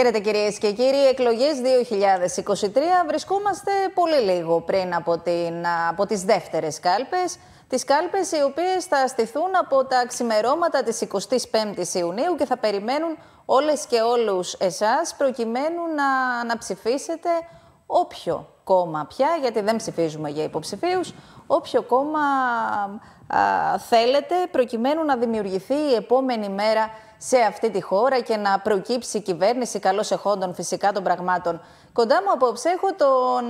Χαίρετε κυρίες και κύριοι. Εκλογές 2023 βρισκόμαστε πολύ λίγο πριν από, την, από τις δεύτερες κάλπες. Τις κάλπες οι οποίες θα στηθούν από τα ξημερώματα της 25ης Ιουνίου και θα περιμένουν όλες και όλους εσάς προκειμένου να, να ψηφίσετε όποιο κόμμα πια, γιατί δεν ψηφίζουμε για υποψηφίους, όποιο κόμμα θέλετε προκειμένου να δημιουργηθεί η επόμενη μέρα σε αυτή τη χώρα και να προκύψει η κυβέρνηση καλώς εχόντων φυσικά των πραγμάτων. Κοντά μου απόψε έχω τον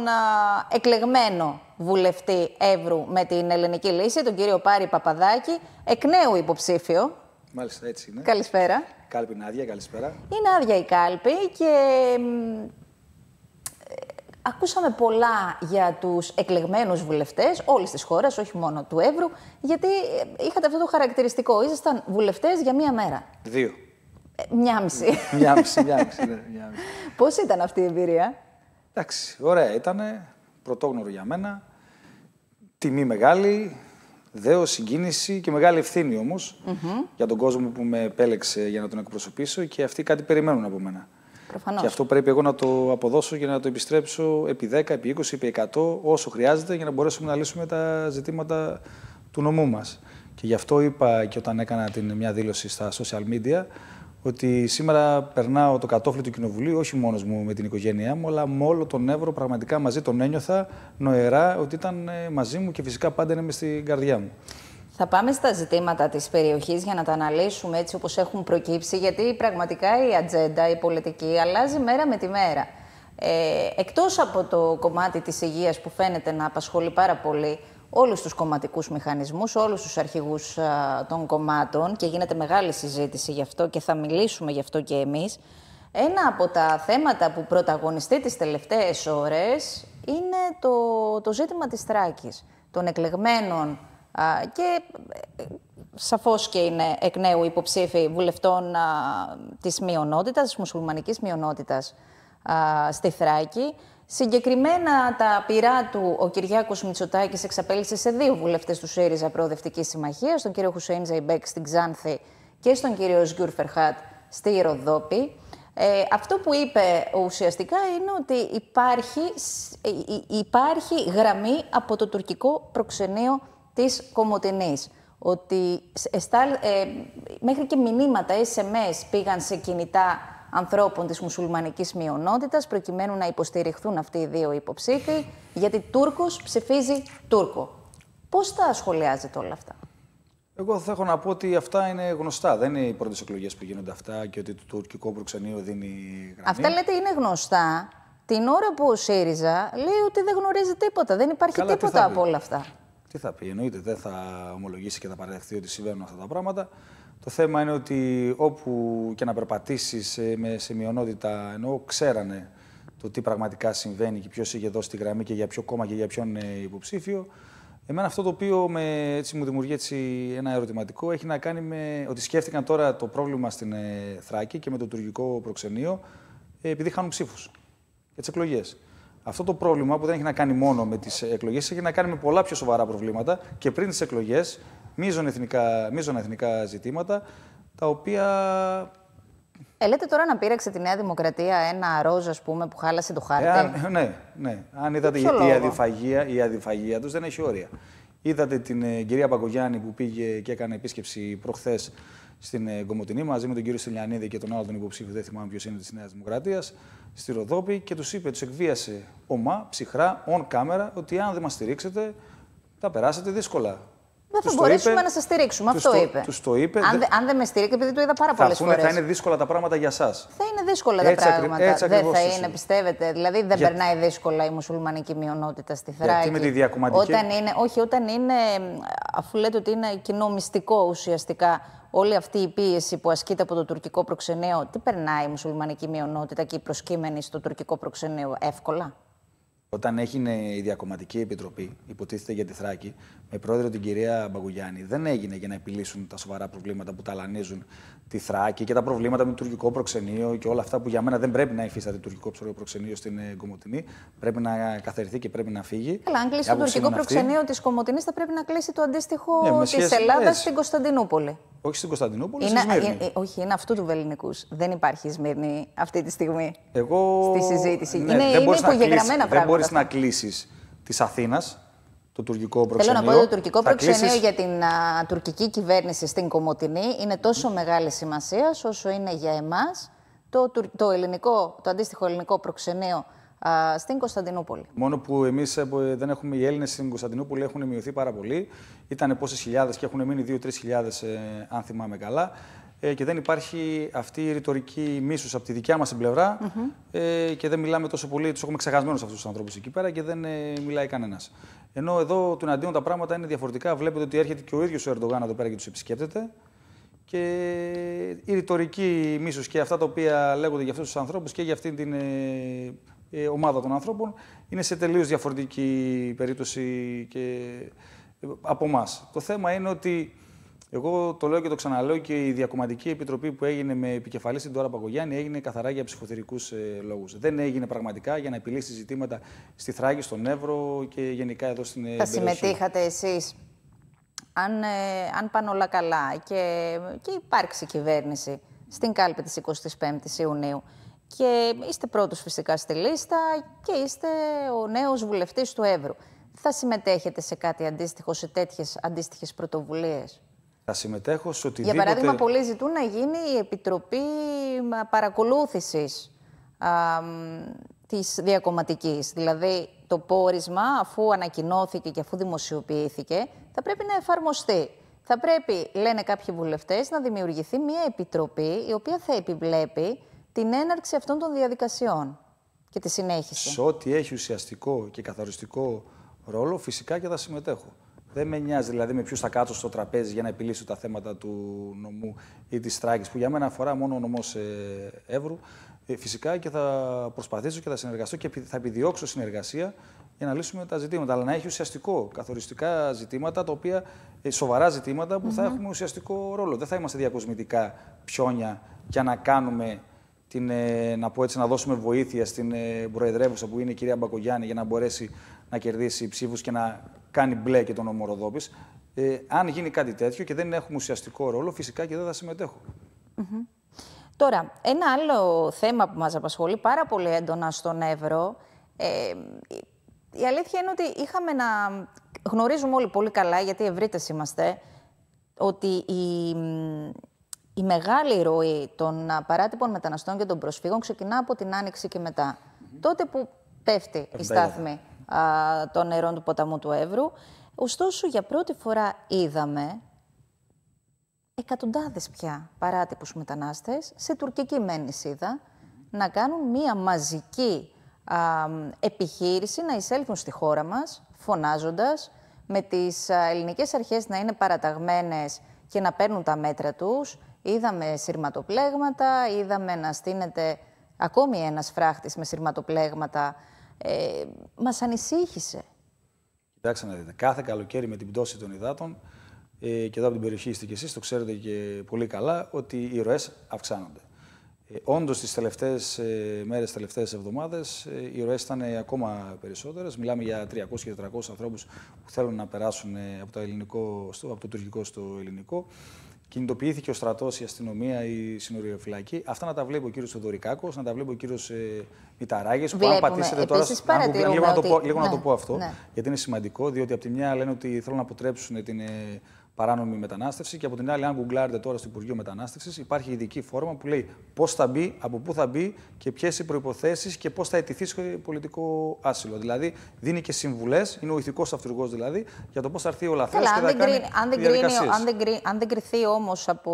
εκλεγμένο βουλευτή Εύρου με την ελληνική λύση, τον κύριο Πάρη Παπαδάκη, εκ νέου υποψήφιο. Μάλιστα, έτσι είναι. Καλησπέρα. Κάλπη είναι άδεια, καλησπέρα. Είναι άδεια η κάλπη και Ακούσαμε πολλά για τους εκλεγμένους βουλευτές όλης της χώρας, όχι μόνο του Εύρου, γιατί ε, είχατε αυτό το χαρακτηριστικό. Ήσασταν βουλευτές για μία μέρα. Δύο. Ε, μια μισή. μια μισή, μια μισή. Ναι, Πώς ήταν αυτή η εμπειρία, Εντάξει, ωραία ήταν. Πρωτόγνωρο για μένα. Τιμή μεγάλη. Δέο, συγκίνηση και μεγάλη ευθύνη όμως για τον κόσμο που με επέλεξε για να τον εκπροσωπήσω και αυτοί κάτι περιμένουν από μένα. Προφανώς. Και αυτό πρέπει εγώ να το αποδώσω για να το επιστρέψω επί 10, επί 20, επί 100, όσο χρειάζεται για να μπορέσουμε να λύσουμε τα ζητήματα του νομού μας. Και γι' αυτό είπα και όταν έκανα την, μια δήλωση στα social media ότι σήμερα περνάω το κατόφλι του Κοινοβουλίου, όχι μόνος μου με την οικογένειά μου, αλλά με όλο τον Εύρο πραγματικά μαζί τον ένιωθα νοερά ότι ήταν ε, μαζί μου και φυσικά πάντα είναι στην καρδιά μου. Θα πάμε στα ζητήματα της περιοχής για να τα αναλύσουμε έτσι όπως έχουν προκύψει, γιατί πραγματικά η ατζέντα, η πολιτική αλλάζει μέρα με τη μέρα. Ε, εκτός από το κομμάτι της υγείας που φαίνεται να απασχολεί πάρα πολύ όλους τους κομματικούς μηχανισμούς, όλους τους αρχηγούς των κομμάτων και γίνεται μεγάλη συζήτηση γι' αυτό και θα μιλήσουμε γι' αυτό και εμείς, ένα από τα θέματα που πρωταγωνιστεί τις τελευταίες ώρες είναι το, το ζήτημα της Τράκης, των εκλεγμένων και ε, σαφώς και είναι εκ νέου υποψήφοι βουλευτών της μειονότητας, της μουσουλμανικής μειονότητας στη Θράκη. Συγκεκριμένα τα πειρά του ο Κυριάκος Μητσοτάκης εξαπέλυσε σε δύο βουλευτές του ΣΥΡΙΖΑ Προοδευτικής Συμμαχίας, στον κύριο Χουσέιν Ζαϊμπέκ στην Ξάνθη και στον κύριο Φερχάτ στη Ροδόπη. Ε, αυτό που είπε ουσιαστικά είναι ότι υπάρχει, ε, υπάρχει γραμμή από το τουρκικό προξενείο της Κομωτινής. Ότι εστάλ, ε, μέχρι και μηνύματα, SMS πήγαν σε κινητά ανθρώπων της μουσουλμανικής μειονότητας προκειμένου να υποστηριχθούν αυτοί οι δύο υποψήφοι, γιατί Τούρκος ψηφίζει Τούρκο. Πώς τα σχολιάζετε όλα αυτά. Εγώ θα έχω να πω ότι αυτά είναι γνωστά. Δεν είναι οι πρώτες εκλογές που γίνονται αυτά και ότι το τουρκικό προξενείο δίνει γραμμή. Αυτά λέτε είναι γνωστά. Την ώρα που ο ΣΥΡΙΖΑ λέει ότι δεν γνωρίζει τίποτα, δεν υπάρχει τίποτα από όλα αυτά. Τι θα πει, εννοείται δεν θα ομολογήσει και θα παραδεχθεί ότι συμβαίνουν αυτά τα πράγματα. Το θέμα είναι ότι όπου και να περπατήσεις σε, σε μειονότητα, ενώ ξέρανε το τι πραγματικά συμβαίνει και ποιος είχε δώσει τη γραμμή και για ποιο κόμμα και για ποιον ε, υποψήφιο. Εμένα αυτό το οποίο με, έτσι, μου δημιουργεί έτσι, ένα ερωτηματικό έχει να κάνει με ότι σκέφτηκαν τώρα το πρόβλημα στην ε, Θράκη και με το τουρκικό προξενείο ε, επειδή χάνουν ψήφους για τις εκλογές. Αυτό το πρόβλημα που δεν έχει να κάνει μόνο με τις εκλογές, έχει να κάνει με πολλά πιο σοβαρά προβλήματα και πριν τις εκλογές, μείζον εθνικά, εθνικά ζητήματα, τα οποία ε, τώρα να πήραξε τη Νέα Δημοκρατία ένα ροζ, ας πούμε, που χάλασε το χάρτη. Ε, ναι, ναι. Αν είδατε γιατί η, η, αδιφαγία, τους δεν έχει όρια. Είδατε την ε, κυρία Παγκογιάννη που πήγε και έκανε επίσκεψη προχθές στην ε, Κομωτινή μαζί με τον κύριο Στυλιανίδη και τον άλλο τον υποψήφιο, δεν θυμάμαι ποιος είναι της Νέας Δημοκρατίας, στη Ροδόπη και τους είπε, τους εκβίασε ομά, ψυχρά, on camera, ότι αν δεν μας στηρίξετε, θα περάσετε δύσκολα. Δεν θα μπορέσουμε είπε, να σας στηρίξουμε. Αυτό είπε. Τους το είπε. Αν, δε, δεν με στηρίξετε, επειδή το είδα πάρα πολλέ φορέ. Θα είναι δύσκολα τα πράγματα για εσά. Θα είναι δύσκολα έτσι τα πράγματα. Έτσι δεν θα είναι, είναι, πιστεύετε. Δηλαδή δεν για... περνάει δύσκολα η μουσουλμανική μειονότητα στη Θράκη. Και με τη διακομματική. Όταν είναι, όχι, όταν είναι, αφού λέτε ότι είναι κοινό μυστικό ουσιαστικά όλη αυτή η πίεση που ασκείται από το τουρκικό προξενείο, τι περνάει η μουσουλμανική μειονότητα και οι προσκύμενοι στο τουρκικό προξενείο εύκολα. Όταν έγινε η Διακομματική Επιτροπή, υποτίθεται για τη Θράκη, με πρόεδρο την κυρία Μπαγκουγιάννη, δεν έγινε για να επιλύσουν τα σοβαρά προβλήματα που ταλανίζουν τη Θράκη και τα προβλήματα με το τουρκικό προξενείο και όλα αυτά που για μένα δεν πρέπει να υφίσταται το τουρκικό προξενείο στην ε, Κομωτινή. Πρέπει να καθαριθεί και πρέπει να φύγει. Καλά, αν κλείσει το τουρκικό προξενείο της Κομωτινή, θα πρέπει να κλείσει το αντίστοιχο ναι, τη Ελλάδας ναι. στην Κωνσταντινούπολη. Όχι στην Κωνσταντινούπολη, είναι, στη Σμύρνη. Ε, ε, όχι, είναι αυτού του Βεληνικού. Δεν υπάρχει Σμύρνη αυτή τη στιγμή στη συζήτηση. Ναι, είναι δεν είναι υπογεγραμμένα πράγματα. Δεν μπορείς να κλείσεις της Αθήνας το τουρκικό προξενείο. Θέλω να πω ότι το τουρκικό προξενείο για την τουρκική κυβέρνηση στην Κομωτινή είναι τόσο μεγάλη σημασία όσο είναι για εμάς το, το, ελληνικό, το αντίστοιχο ελληνικό προξενείο στην Κωνσταντινούπολη. Μόνο που εμείς ε, ε, δεν έχουμε, οι Έλληνες στην Κωνσταντινούπολη έχουν μειωθεί πάρα πολύ. Ήταν πόσες χιλιάδες και έχουν μείνει 2-3 χιλιάδες, ε, αν θυμάμαι καλά. Ε, και δεν υπάρχει αυτή η ρητορική μίσους από τη δικιά μας την πλευρα ε, και δεν μιλάμε τόσο πολύ. Τους έχουμε ξεχασμένους αυτούς τους ανθρώπους εκεί πέρα και δεν μιλάει κανένας. Ενώ εδώ του εναντίον τα πράγματα είναι διαφορετικά. Βλέπετε ότι έρχεται και ο ίδιος ο Ερντογάν εδώ πέρα και τους επισκέπτεται. Και η ρητορική μίσους και αυτά τα οποία λέγονται για αυτούς τους ανθρώπους και για αυτή την ε, ομάδα των ανθρώπων, είναι σε τελείως διαφορετική περίπτωση και ε, από εμάς. Το θέμα είναι ότι εγώ το λέω και το ξαναλέω και η διακομματική επιτροπή που έγινε με επικεφαλής στην Τώρα Παγκογιάννη έγινε καθαρά για ψυχοθερικούς ε, λόγους. Δεν έγινε πραγματικά για να επιλύσει ζητήματα στη Θράκη, στον Εύρο και γενικά εδώ στην Ελλάδα. Θα συμμετείχατε εσείς. Αν, ε, αν πάνε όλα καλά και, και υπάρξει κυβέρνηση στην κάλπη της 25ης Ιουνίου, και είστε πρώτος φυσικά στη λίστα και είστε ο νέος βουλευτής του Εύρου. Θα συμμετέχετε σε κάτι αντίστοιχο, σε τέτοιες αντίστοιχες πρωτοβουλίες. Θα συμμετέχω σε οτιδήποτε... Για παράδειγμα, πολλοί ζητούν να γίνει η Επιτροπή Παρακολούθησης α, της διακομματικής. Δηλαδή, το πόρισμα, αφού ανακοινώθηκε και αφού δημοσιοποιήθηκε, θα πρέπει να εφαρμοστεί. Θα πρέπει, λένε κάποιοι βουλευτές, να δημιουργηθεί μια επιτροπή η οποία θα επιβλέπει την έναρξη αυτών των διαδικασιών και τη συνέχιση. Σε ό,τι έχει ουσιαστικό και καθοριστικό ρόλο, φυσικά και θα συμμετέχω. Δεν με νοιάζει δηλαδή με ποιους θα κάτσω στο τραπέζι για να επιλύσω τα θέματα του νομού ή της Τράκη, που για μένα αφορά μόνο ο νομός ε, Εύρου. Ε, φυσικά και θα προσπαθήσω και θα συνεργαστώ και θα επιδιώξω συνεργασία για να λύσουμε τα ζητήματα. Αλλά να έχει ουσιαστικό καθοριστικά ζητήματα, τα οποία, ε, σοβαρά ζητήματα που θα έχουμε ουσιαστικό ρόλο. Δεν θα είμαστε διακοσμητικά πιόνια για να κάνουμε την, ε, να, πω να δώσουμε βοήθεια στην ε, προεδρεύουσα που είναι η κυρία Μπακογιάννη για να μπορέσει να κερδίσει ψήφους και να κάνει μπλε και τον ομοροδόπη. Ε, αν γίνει κάτι τέτοιο και δεν έχουμε ουσιαστικό ρόλο, φυσικά και δεν θα συμμετέχω. Mm Τώρα, ένα άλλο θέμα που μας απασχολεί πάρα πολύ έντονα στον Εύρο, ε, η αλήθεια είναι ότι είχαμε να γνωρίζουμε όλοι πολύ καλά, γιατί ευρύτες είμαστε, ότι η, η μεγάλη ροή των παράτυπων μεταναστών και των προσφύγων ξεκινά από την Άνοιξη και μετα Τότε που πέφτει η στάθμη των νερών του ποταμού του Εύρου. Ωστόσο, για πρώτη φορά είδαμε εκατοντάδες πια παράτυπους μετανάστες, σε τουρκική μένη να κάνουν μία μαζική επιχείρηση να εισέλθουν στη χώρα μας, φωνάζοντας, με τις ελληνικές αρχές να είναι παραταγμένες και να παίρνουν τα μέτρα τους. Είδαμε σειρματοπλέγματα, είδαμε να στείνεται ακόμη ένας φράχτης με σειρματοπλέγματα. Ε, μας ανησύχησε. Κοιτάξτε να δείτε, κάθε καλοκαίρι με την πτώση των υδάτων, ε, και εδώ από την περιοχή είστε και εσείς, το ξέρετε και πολύ καλά, ότι οι ροές αυξάνονται. Ε, Όντως, τις τελευταίες ε, μέρες, τι τελευταίες εβδομάδες, ε, οι ροές ήταν ακόμα περισσότερες. Μιλάμε για 300-400 ανθρώπους που θέλουν να περάσουν από το, ελληνικό, από το τουρκικό στο ελληνικό. Κινητοποιήθηκε ο στρατός, η αστυνομία, η συνοριοφυλακή. Αυτά να τα βλέπω ο κύριος Θεοδωρικάκος, να τα βλέπω ο κύριος ε, Που αν πατήσετε τώρα. Αν, λίγο, ότι... να το πω, λίγο να ναι, το πω αυτό, ναι. γιατί είναι σημαντικό, διότι από τη μια λένε ότι θέλουν να αποτρέψουν την παράνομη μετανάστευση. Και από την άλλη, αν γκουγκλάρετε τώρα στο Υπουργείο Μετανάστευσης, υπάρχει ειδική φόρμα που λέει πώς θα μπει, από πού θα μπει και ποιες οι προποθέσει και πώς θα αιτηθεί πολιτικό άσυλο. Δηλαδή, δίνει και συμβουλές, είναι ο ηθικός αυτούργος δηλαδή, για το πώς θα έρθει ο λαθρός και θα δεν κάνει. αν, δεν αν δεν κρυθεί όμως από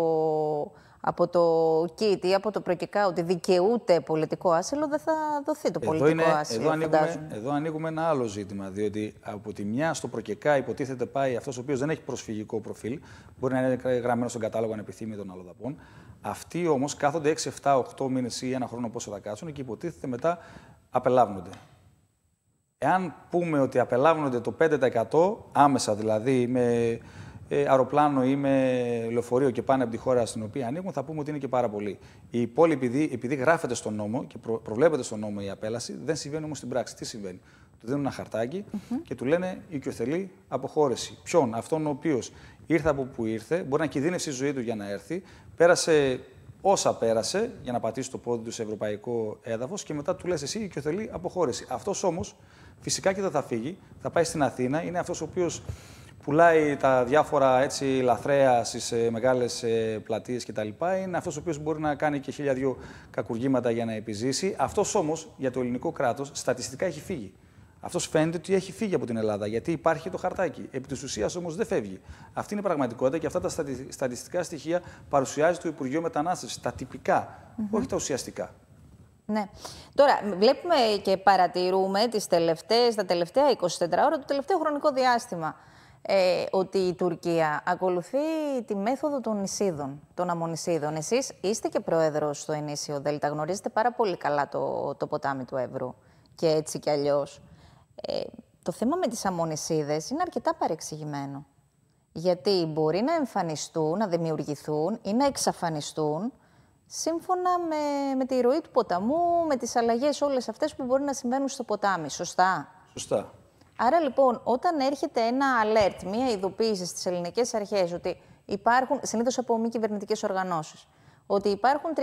από το ΚΙΤ ή από το προκικά ότι δικαιούται πολιτικό άσυλο, δεν θα δοθεί το πολιτικό είναι, άσυλο. Εδώ ανοίγουμε, εδώ ανοίγουμε ένα άλλο ζήτημα. Διότι από τη μια στο προκικά υποτίθεται πάει αυτός ο οποίος δεν έχει προσφυγικό προφίλ, μπορεί να είναι γραμμένο στον κατάλογο ανεπιθύμητων αλλοδαπών. Αυτοί όμως κάθονται 6, 7, 8 μήνες ή ένα χρόνο πόσο θα κάτσουν και υποτίθεται μετά απελάβνονται. Εάν πούμε ότι απελάβνονται το 5% άμεσα δηλαδή με ε, αεροπλάνο ή με λεωφορείο και πάνε από τη χώρα στην οποία ανήκουν, θα πούμε ότι είναι και πάρα πολυ η πολη επειδή, επειδή γράφεται στον νόμο και προ, προβλέπεται στον νόμο η απέλαση, δεν συμβαίνει όμως στην πράξη. Τι συμβαίνει. Του δίνουν ένα χαρτάκι και του λένε οικειοθελή αποχώρηση. Ποιον, αυτόν ο οποίος ήρθε από που ήρθε, μπορεί να κινδύνευσε η ζωή του για να έρθει, πέρασε όσα πέρασε για να πατήσει το πόδι του σε ευρωπαϊκό έδαφος και μετά του λες εσύ οικειοθελή αποχώρηση. Αυτός όμως φυσικά και δεν θα φύγει, θα πάει στην Αθήνα, είναι αυτός ο οποίος πουλάει τα διάφορα έτσι λαθρέα στις ε, μεγάλες ε, κτλ. Είναι αυτός ο οποίος μπορεί να κάνει και χίλια δυο κακουργήματα για να επιζήσει. Αυτός όμως για το ελληνικό κράτος στατιστικά έχει φύγει. Αυτός φαίνεται ότι έχει φύγει από την Ελλάδα, γιατί υπάρχει το χαρτάκι. Επί της ουσίας όμως δεν φεύγει. Αυτή είναι η πραγματικότητα και αυτά τα στατιστικά στοιχεία παρουσιάζει το Υπουργείο Μετανάστευσης. Τα τυπικά, όχι τα ουσιαστικά. Ναι. Τώρα, βλέπουμε και παρατηρούμε τις τελευταίες, τα τελευταία 24 ώρα, το τελευταίο χρονικό διάστημα ε, ότι η Τουρκία ακολουθεί τη μέθοδο των νησίδων, των αμμονισίδων. Εσείς είστε και πρόεδρος στο ενίσιο Δέλτα, γνωρίζετε πάρα πολύ καλά το, το ποτάμι του Εύρου και έτσι κι αλλιώς. Ε, το θέμα με τις αμμονισίδες είναι αρκετά παρεξηγημένο. Γιατί μπορεί να εμφανιστούν, να δημιουργηθούν ή να εξαφανιστούν σύμφωνα με, με τη ροή του ποταμού, με τις αλλαγές όλες αυτές που μπορεί να συμβαίνουν στο ποτάμι. Σωστά. Σωστά. Άρα λοιπόν, όταν έρχεται ένα alert, μία ειδοποίηση στις ελληνικές αρχές ότι υπάρχουν, συνήθως από μη κυβερνητικές οργανώσεις, ότι υπάρχουν 300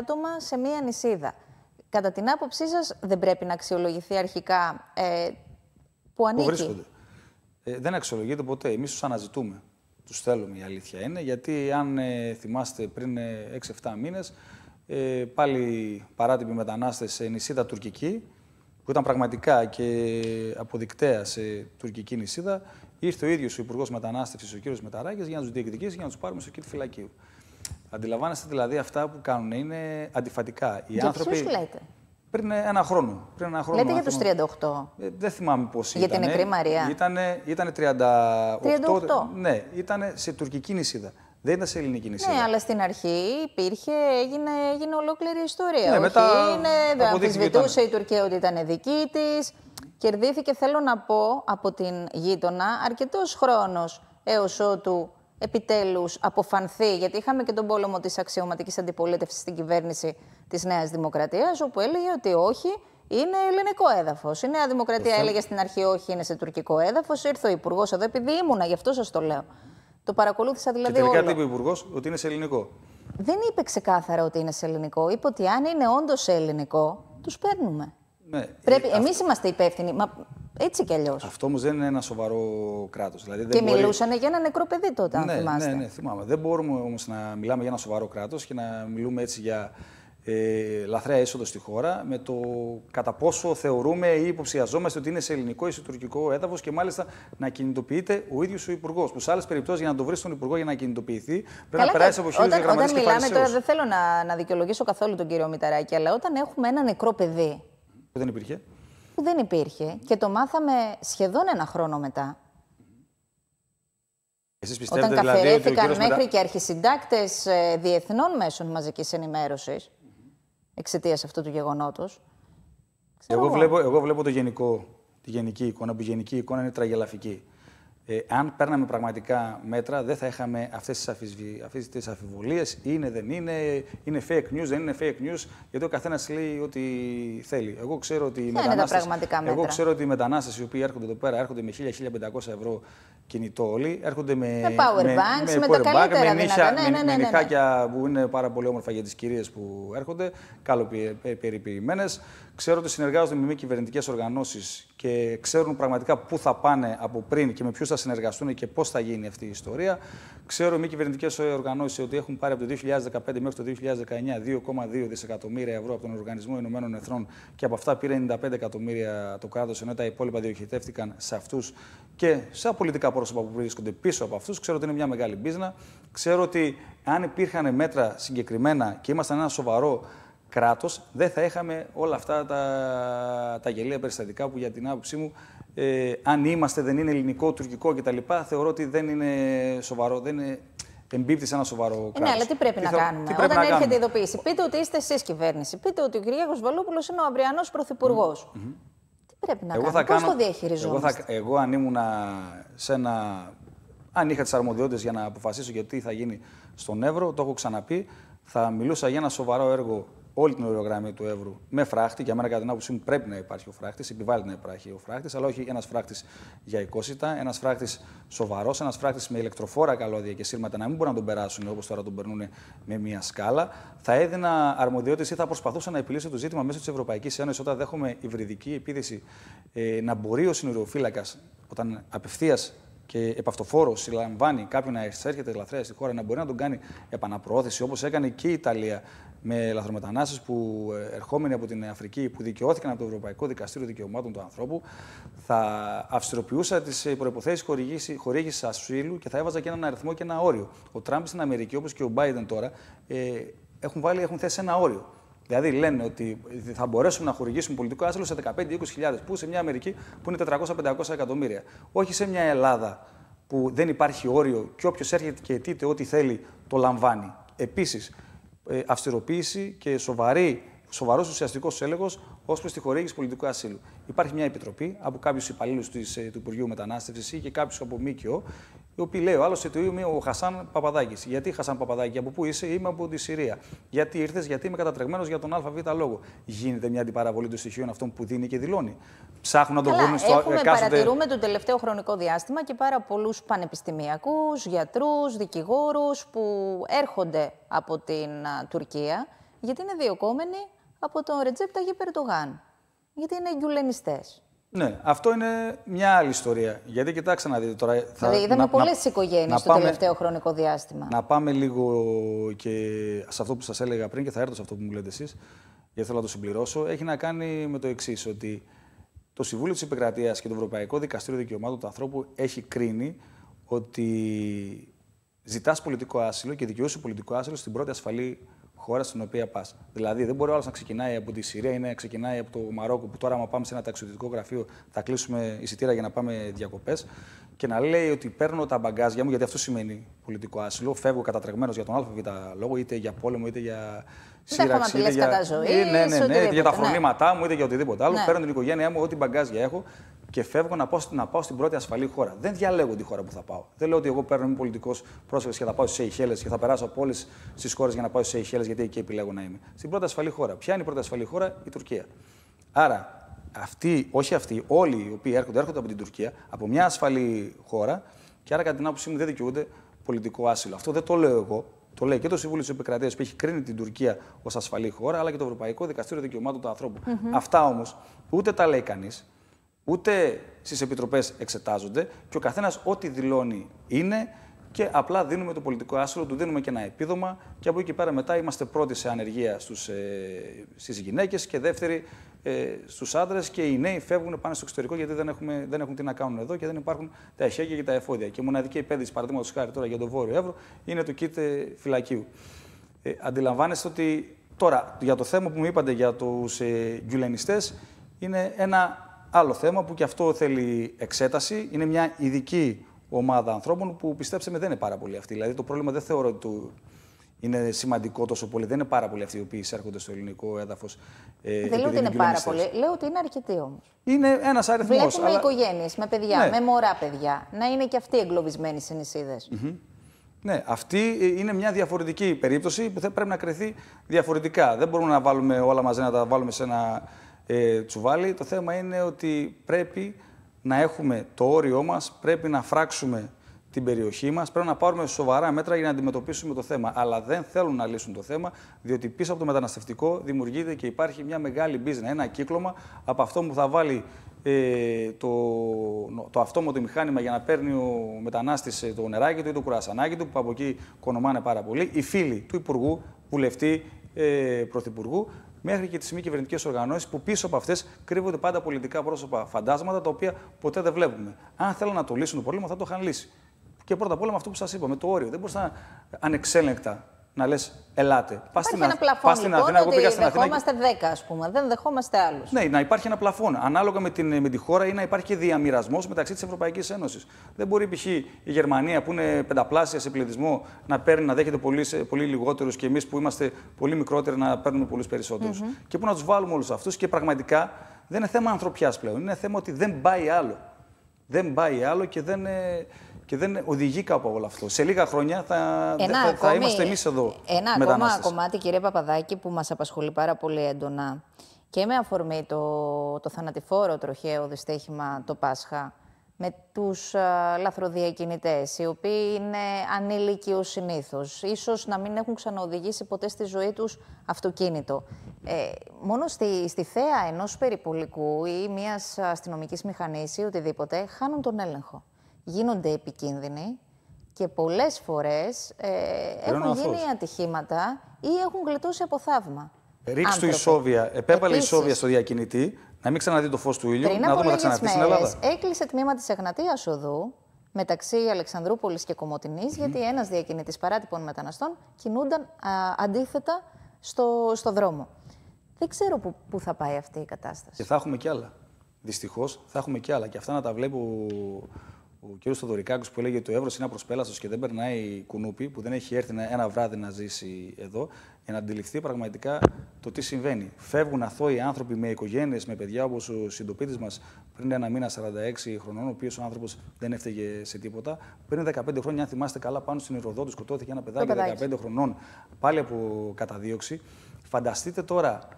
άτομα σε μία νησίδα. Κατά την άποψή σας, δεν πρέπει να αξιολογηθεί αρχικά ε, που ανήκει. Που βρίσκονται. Ε, δεν αξιολογείται ποτέ. Εμείς τους αναζητούμε. Τους θέλουμε, η αλήθεια είναι. Γιατί αν ε, θυμάστε πριν 6-7 ε, μήνε, πάλι παράτυποι μετανάστες σε νησίδα τουρκική που ήταν πραγματικά και αποδεικταία σε τουρκική νησίδα, ήρθε ο ίδιος ο Υπουργός Μετανάστευσης, ο κ. Μεταράκης, για να τους διεκδικήσει για να τους πάρουμε στο κήτη φυλακίου. Αντιλαμβάνεστε δηλαδή αυτά που κάνουν είναι αντιφατικά. Οι για άνθρωποι... ποιους λέτε. Πριν ένα χρόνο. Πριν ένα χρόνο λέτε για του 38. Ε, δεν θυμάμαι πώς ήταν. Για την νεκρή Μαρία. Ήταν 38. 38. Ναι, ήταν σε τουρκική νησίδα. Δεν ήταν σε ελληνική νησίδα. Ναι, αλλά στην αρχή υπήρχε, έγινε, έγινε ολόκληρη ιστορία. Ναι, μετά είναι, αμφισβητούσε η Τουρκία ότι ήταν δική της. Κερδίθηκε, θέλω να πω, από την γείτονα αρκετός χρόνος έως ότου επιτέλους αποφανθεί. Γιατί είχαμε και τον πόλεμο της αξιωματικής αντιπολίτευσης στην κυβέρνηση της Νέας Δημοκρατίας, όπου έλεγε ότι όχι, είναι ελληνικό έδαφος. Η Νέα Δημοκρατία έλεγε στην αρχή όχι, είναι σε τουρκικό έδαφος. Ήρθε ο Υπουργός εδώ, επειδή ήμουνα, γι' αυτό σας το λέω. Το παρακολούθησα δηλαδή. Και τελικά όλο. είπε ο Υπουργός, ότι είναι σε ελληνικό. Δεν είπε ξεκάθαρα ότι είναι σε ελληνικό. Είπε ότι αν είναι όντως σε ελληνικό, τους παίρνουμε. Ναι, Πρέπει, ε, εμείς είμαστε υπεύθυνοι. Μα έτσι κι αλλιώς. Αυτό όμως δεν είναι ένα σοβαρό κράτος. Δηλαδή και μπορεί... μιλούσαν για ένα νεκρό παιδί τότε, αν ναι, θυμάστε. Ναι, ναι, θυμάμαι. Δεν μπορούμε όμως να μιλάμε για ένα σοβαρό κράτος και να μιλούμε έτσι για ε, λαθρέα έσοδο στη χώρα, με το κατά πόσο θεωρούμε ή υποψιαζόμαστε ότι είναι σε ελληνικό ή σε τουρκικό έδαφος και μάλιστα να κινητοποιείται ο ίδιος ο Υπουργός. Που σε άλλες περιπτώσεις, για να το βρεις τον Υπουργό για να κινητοποιηθεί, πρέπει Καλά, να περάσεις από χίλιους γραμματέ και μιλάμε τώρα, δεν θέλω να, να δικαιολογήσω καθόλου τον κύριο Μηταράκη, αλλά όταν έχουμε ένα νεκρό παιδί. Που δεν υπήρχε. Που δεν υπήρχε και το μάθαμε σχεδόν ένα χρόνο μετά. Εσείς πιστεύετε, Όταν δηλαδή, μέχρι και αρχισυντάκτες ε, διεθνών μέσων μαζικής ενημέρωσης εξαιτίας αυτού του γεγονότος. Εγώ, Βλέπω, βλέπω το γενικό, τη γενική εικόνα, που η γενική εικόνα είναι τραγελαφική. Ε, αν παίρναμε πραγματικά μέτρα, δεν θα είχαμε αυτές τις αφιβολίες είναι, δεν είναι, είναι fake news, δεν είναι fake news, γιατί ο καθένας λέει ό,τι θέλει. Εγώ ξέρω ότι οι μετανάστε. εγώ ξέρω ότι οι, οι οποίοι έρχονται εδώ πέρα, έρχονται με 1500 ευρώ κινητό όλοι, έρχονται με, με power με, banks, με, με power νύχια, ναι, ναι, ναι, με, ναι, ναι. νυχάκια που είναι πάρα πολύ όμορφα για τις κυρίες που έρχονται, ε, περιποιημένες. Ξέρω ότι συνεργάζονται με μη κυβερνητικές οργανώσεις και ξέρουν πραγματικά πού θα πάνε από πριν και με ποιους θα θα συνεργαστούν και πώς θα γίνει αυτή η ιστορία. Ξέρω μη κυβερνητικές οργανώσεις ότι έχουν πάρει από το 2015 μέχρι το 2019 2,2 δισεκατομμύρια ευρώ από τον Οργανισμό Ηνωμένων Εθνών και από αυτά πήρε 95 εκατομμύρια το κράτος, ενώ τα υπόλοιπα διοχετεύτηκαν σε αυτούς και σε πολιτικά πρόσωπα που βρίσκονται πίσω από αυτούς. Ξέρω ότι είναι μια μεγάλη μπίζνα. Ξέρω ότι αν υπήρχαν μέτρα συγκεκριμένα και ήμασταν ένα σοβαρό κράτος, δεν θα είχαμε όλα αυτά τα, τα γελία περιστατικά που για την άποψή μου ε, αν είμαστε, δεν είναι ελληνικό, τουρκικό κτλ. Θεωρώ ότι δεν είναι σοβαρό. Δεν είναι... Εμπίπτει σε ένα σοβαρό κράτο. Ε, ναι, αλλά τι πρέπει να κάνουμε. πρέπει Όταν να έρχεται κάνουμε. η ειδοποίηση, πείτε ότι είστε εσείς κυβέρνηση. Πείτε ότι ο Κυριάκος Βαλόπουλος είναι ο αυριανός πρωθυπουργός. Mm Τι πρέπει να εγώ κάνουμε, πώς το διαχειριζόμαστε. Εγώ, θα... εγώ αν ήμουν σε ένα. Αν είχα τις αρμοδιότητες για να αποφασίσω γιατί θα γίνει στον Εύρο, το έχω ξαναπεί, θα μιλούσα για ένα σοβαρό έργο όλη την οριογραμμή του εύρου με φράχτη. Για μένα, κατά την άποψή μου, πρέπει να υπάρχει ο φράχτης, επιβάλλεται να υπάρχει ο φράχτης, αλλά όχι ένας φράχτης για οικόσιτα, ένας φράχτης σοβαρός, ένας φράχτης με ηλεκτροφόρα καλώδια και σύρματα να μην μπορούν να τον περάσουν όπως τώρα τον περνούν με μία σκάλα. Θα έδινα αρμοδιότητες ή θα προσπαθούσα να επιλύσω το ζήτημα μέσω της Ευρωπαϊκής Ένωσης όταν δέχομαι υβριδική επίδεση ε, να μπορεί ο συνοριοφύλακα όταν απευθείας και επαυτοφόρο συλλαμβάνει κάποιον να εισέρχεται ελαφρέα στη χώρα, να μπορεί να τον κάνει επαναπροώθηση όπως έκανε και η Ιταλία με λαθρομετανάστες που ε, ερχόμενοι από την Αφρική, που δικαιώθηκαν από το Ευρωπαϊκό Δικαστήριο Δικαιωμάτων του Ανθρώπου, θα αυστηροποιούσα τις ε, προποθέσει χορήγηση ασύλου και θα έβαζα και έναν αριθμό και ένα όριο. Ο Τραμπ στην Αμερική, όπως και ο Biden τώρα, ε, έχουν, βάλει, έχουν θέσει ένα όριο. Δηλαδή λένε ότι θα μπορέσουμε να χορηγήσουμε πολιτικό άσυλο σε 15-20.000 που σε μια Αμερική που είναι 400-500 εκατομμύρια. Όχι σε μια Ελλάδα που δεν υπάρχει όριο και όποιος έρχεται και αιτείται ό,τι θέλει το λαμβάνει. Επίσης, ε, αυστηροποίηση και σοβαρή σοβαρός ουσιαστικός έλεγχος ως προς τη χορήγηση πολιτικού ασύλου. Υπάρχει μια επιτροπή από κάποιους υπαλλήλους ε, του Υπουργείου Μετανάστευσης ή και κάποιους από ΜΚΟ, οι οποίοι λέει ο άλλος ότι είμαι ο Χασάν Παπαδάκης. Γιατί Χασάν Παπαδάκη, από πού είσαι, είμαι από τη Συρία. Γιατί ήρθες, γιατί είμαι κατατρεγμένος για τον ΑΒ λόγο. Γίνεται μια αντιπαραβολή των στοιχείων αυτών που δίνει και δηλώνει. Ψάχνουν να το βρουν στο έχουμε, εκάστοτε... Παρατηρούμε τον τελευταίο χρονικό διάστημα και πάρα πολλούς πανεπιστημιακούς, γιατρούς, δικηγόρους που έρχονται από την Τουρκία γιατί είναι διοκόμενοι από τον Ρετζέπ Ταγί Γιατί είναι γκουλενιστέ. Ναι, αυτό είναι μια άλλη ιστορία. Γιατί κοιτάξτε να δείτε τώρα. Θα, δηλαδή, είδαμε πολλές οικογένειες το πάμε, τελευταίο χρονικό διάστημα. Να πάμε λίγο και σε αυτό που σας έλεγα πριν και θα έρθω σε αυτό που μου λέτε εσείς, γιατί θέλω να το συμπληρώσω. Έχει να κάνει με το εξής, ότι το Συμβούλιο της Επικρατείας και το Ευρωπαϊκό Δικαστήριο Δικαιωμάτων του Ανθρώπου έχει κρίνει ότι ζητάς πολιτικό άσυλο και δικαιούσε πολιτικό άσυλο στην πρώτη ασφαλή χώρα στην οποία πας. Δηλαδή, δεν μπορεί άλλος να ξεκινάει από τη Συρία ή να ξεκινάει από το Μαρόκο, που τώρα, άμα πάμε σε ένα ταξιδιωτικό γραφείο, θα κλείσουμε εισιτήρα για να πάμε διακοπές. Και να λέει ότι παίρνω τα μπαγκάζια μου, γιατί αυτό σημαίνει πολιτικό άσυλο. Φεύγω κατατρεγμένος για τον ΑΒ λόγο, είτε για πόλεμο, είτε για σύραξη. Είτε ναι, ναι, ναι, για τα ναι. φρονήματά μου, είτε για οτιδήποτε άλλο. Ναι. Παίρνω την οικογένειά μου, ό,τι μπαγκάζια έχω και φεύγω να πάω, να πάω στην πρώτη ασφαλή χώρα. Δεν διαλέγω τη χώρα που θα πάω. Δεν λέω ότι εγώ παίρνω είμαι πολιτικός πρόσφυγας και θα πάω στις Σεϊχέλες και θα περάσω από όλες τις χώρες για να πάω στις Σεϊχέλες, γιατί εκεί επιλέγω να είμαι. Στην πρώτη ασφαλή χώρα. Ποια είναι η πρώτη ασφαλή χώρα, η Τουρκία. Άρα, αυτοί, όχι αυτοί, όλοι οι οποίοι έρχονται, έρχονται από την Τουρκία, από μια ασφαλή χώρα, και άρα κατά την άποψή μου δεν δικαιούνται πολιτικό άσυλο. Αυτό δεν το λέω εγώ. Το λέει και το Συμβούλιο της Επικρατείας που έχει κρίνει την Τουρκία ως ασφαλή χώρα, αλλά και το Ευρωπαϊκό Δικαστήριο Δικαιωμάτων του Ανθρώπου. Mm-hmm. Αυτά όμως ούτε τα λέει κανείς ούτε στις επιτροπές εξετάζονται και ο καθένας ό,τι δηλώνει είναι και απλά δίνουμε το πολιτικό άσυλο, του δίνουμε και ένα επίδομα και από εκεί πέρα μετά είμαστε πρώτοι σε ανεργία στους, ε, στις γυναίκες και δεύτεροι ε, στους άντρες και οι νέοι φεύγουν πάνω στο εξωτερικό γιατί δεν, έχουμε, δεν έχουν τι να κάνουν εδώ και δεν υπάρχουν τα εχέγια και τα εφόδια. Και η μοναδική επένδυση παραδείγματος χάρη τώρα για το Βόρειο Εύρο είναι το κίτ ε, φυλακίου. Ε, αντιλαμβάνεστε ότι τώρα για το θέμα που μου είπατε για τους ε, είναι ένα άλλο θέμα που και αυτό θέλει εξέταση. Είναι μια ειδική ομάδα ανθρώπων που πιστέψτε με δεν είναι πάρα πολύ αυτή. Δηλαδή το πρόβλημα δεν θεωρώ ότι είναι σημαντικό τόσο πολύ. Δεν είναι πάρα πολλοί αυτοί οι οποίοι εισέρχονται στο ελληνικό έδαφος. Ε, δεν λέω ότι είναι πάρα πολλοί. Λέω ότι είναι αρκετοί όμως. Είναι ένας αριθμός. Βλέπουμε αλλά... οικογένειες με παιδιά, ναι. με μωρά παιδιά, να είναι και αυτοί εγκλωβισμένοι σε νησίδε. Ναι, αυτή ε, είναι μια διαφορετική περίπτωση που θα πρέπει να κρεθεί διαφορετικά. Δεν μπορούμε να βάλουμε όλα μαζί να τα βάλουμε σε ένα ε, τσουβάλι. Το θέμα είναι ότι πρέπει να έχουμε το όριό μας, πρέπει να φράξουμε την περιοχή μας. Πρέπει να πάρουμε σοβαρά μέτρα για να αντιμετωπίσουμε το θέμα. Αλλά δεν θέλουν να λύσουν το θέμα, διότι πίσω από το μεταναστευτικό δημιουργείται και υπάρχει μια μεγάλη business, ένα κύκλωμα από αυτό που θα βάλει ε, το, το αυτόματο μηχάνημα για να παίρνει ο μετανάστης ε, το νεράκι του ή το κουρασανάκι του, που από εκεί κονομάνε πάρα πολύ, οι φίλοι του Υπουργού, βουλευτή, ε, Πρωθυπουργού, μέχρι και τις μη κυβερνητικές οργανώσεις που πίσω από αυτές κρύβονται πάντα πολιτικά πρόσωπα, φαντάσματα τα οποία ποτέ δεν βλέπουμε. Αν θέλουν να το λύσουν το πρόβλημα, θα το είχαν λύσει. Και πρώτα απ' όλα με αυτό που σας είπα, με το όριο. Δεν μπορούσαν ανεξέλεγκτα να λες, ελάτε. Πας στην, ένα πλαφόν, πας στην λοιπόν, Αθήνα. Δεχόμαστε 10, ας πούμε. Δεν δεχόμαστε άλλους. Ναι, να υπάρχει ένα πλαφόν. Ανάλογα με, την, με τη χώρα ή να υπάρχει και διαμοιρασμός μεταξύ της Ευρωπαϊκής Ένωσης. Δεν μπορεί, π.χ., η Γερμανία που είναι πενταπλάσια σε πληθυσμό να παίρνει, να δέχεται πολύ, πολύ λιγότερους και εμείς που είμαστε πολύ μικρότεροι να παίρνουμε πολλούς περισσότερους. Και πού να τους βάλουμε όλους αυτούς και πραγματικά δεν είναι θέμα ανθρωπιάς πλέον. Είναι θέμα ότι δεν πάει άλλο. Δεν πάει άλλο και δεν. Ε, και δεν οδηγεί κάπου όλο αυτό. Σε λίγα χρόνια θα, ένα θα, ακόμη, είμαστε εμείς εδώ. Ένα ακόμα κομμάτι, κύριε Παπαδάκη, που μας απασχολεί πάρα πολύ έντονα και με αφορμή το, το θανατηφόρο τροχαίο δυστύχημα το Πάσχα με τους λαθροδιακινητές, οι οποίοι είναι ανήλικοι ως συνήθως. Ίσως να μην έχουν ξαναοδηγήσει ποτέ στη ζωή τους αυτοκίνητο. Ε, μόνο στη, στη θέα ενός περιπολικού ή μιας αστυνομικής μηχανής ή οτιδήποτε, χάνουν τον έλεγχο γίνονται επικίνδυνοι και πολλές φορές ε, έχουν γίνει ατυχήματα ή έχουν γλιτώσει από θαύμα. Ρίξ του η Σόβια, επέβαλε η Σόβια στο διακινητή, να μην ξαναδεί το φως του ήλιου, να δούμε θα ξαναδεί στην Ελλάδα. Έκλεισε τμήμα της Εγνατίας οδού μεταξύ Αλεξανδρούπολης και Κομωτινής, mm. γιατί ένας διακινητής παράτυπων μεταναστών κινούνταν αντίθετα στο, στο δρόμο. Δεν ξέρω πού, θα πάει αυτή η κατάσταση. Και θα έχουμε κι άλλα. Δυστυχώς θα έχουμε κι άλλα. Και αυτά να τα βλέπω ο κ. Θοδωρικάκος που έλεγε ότι ο Εύρος είναι απροσπέλαστος και δεν περνάει κουνούπι, που δεν έχει έρθει ένα βράδυ να ζήσει εδώ, για να αντιληφθεί πραγματικά το τι συμβαίνει. Φεύγουν αθώοι άνθρωποι με οικογένειες, με παιδιά, όπως ο συντοπίτης μας πριν ένα μήνα 46 χρονών, ο οποίος ο άνθρωπος δεν έφταιγε σε τίποτα. Πριν 15 χρόνια, αν θυμάστε καλά, πάνω στην του σκοτώθηκε ένα παιδάκι 15 χρονών, πάλι από καταδίωξη. Φανταστείτε τώρα,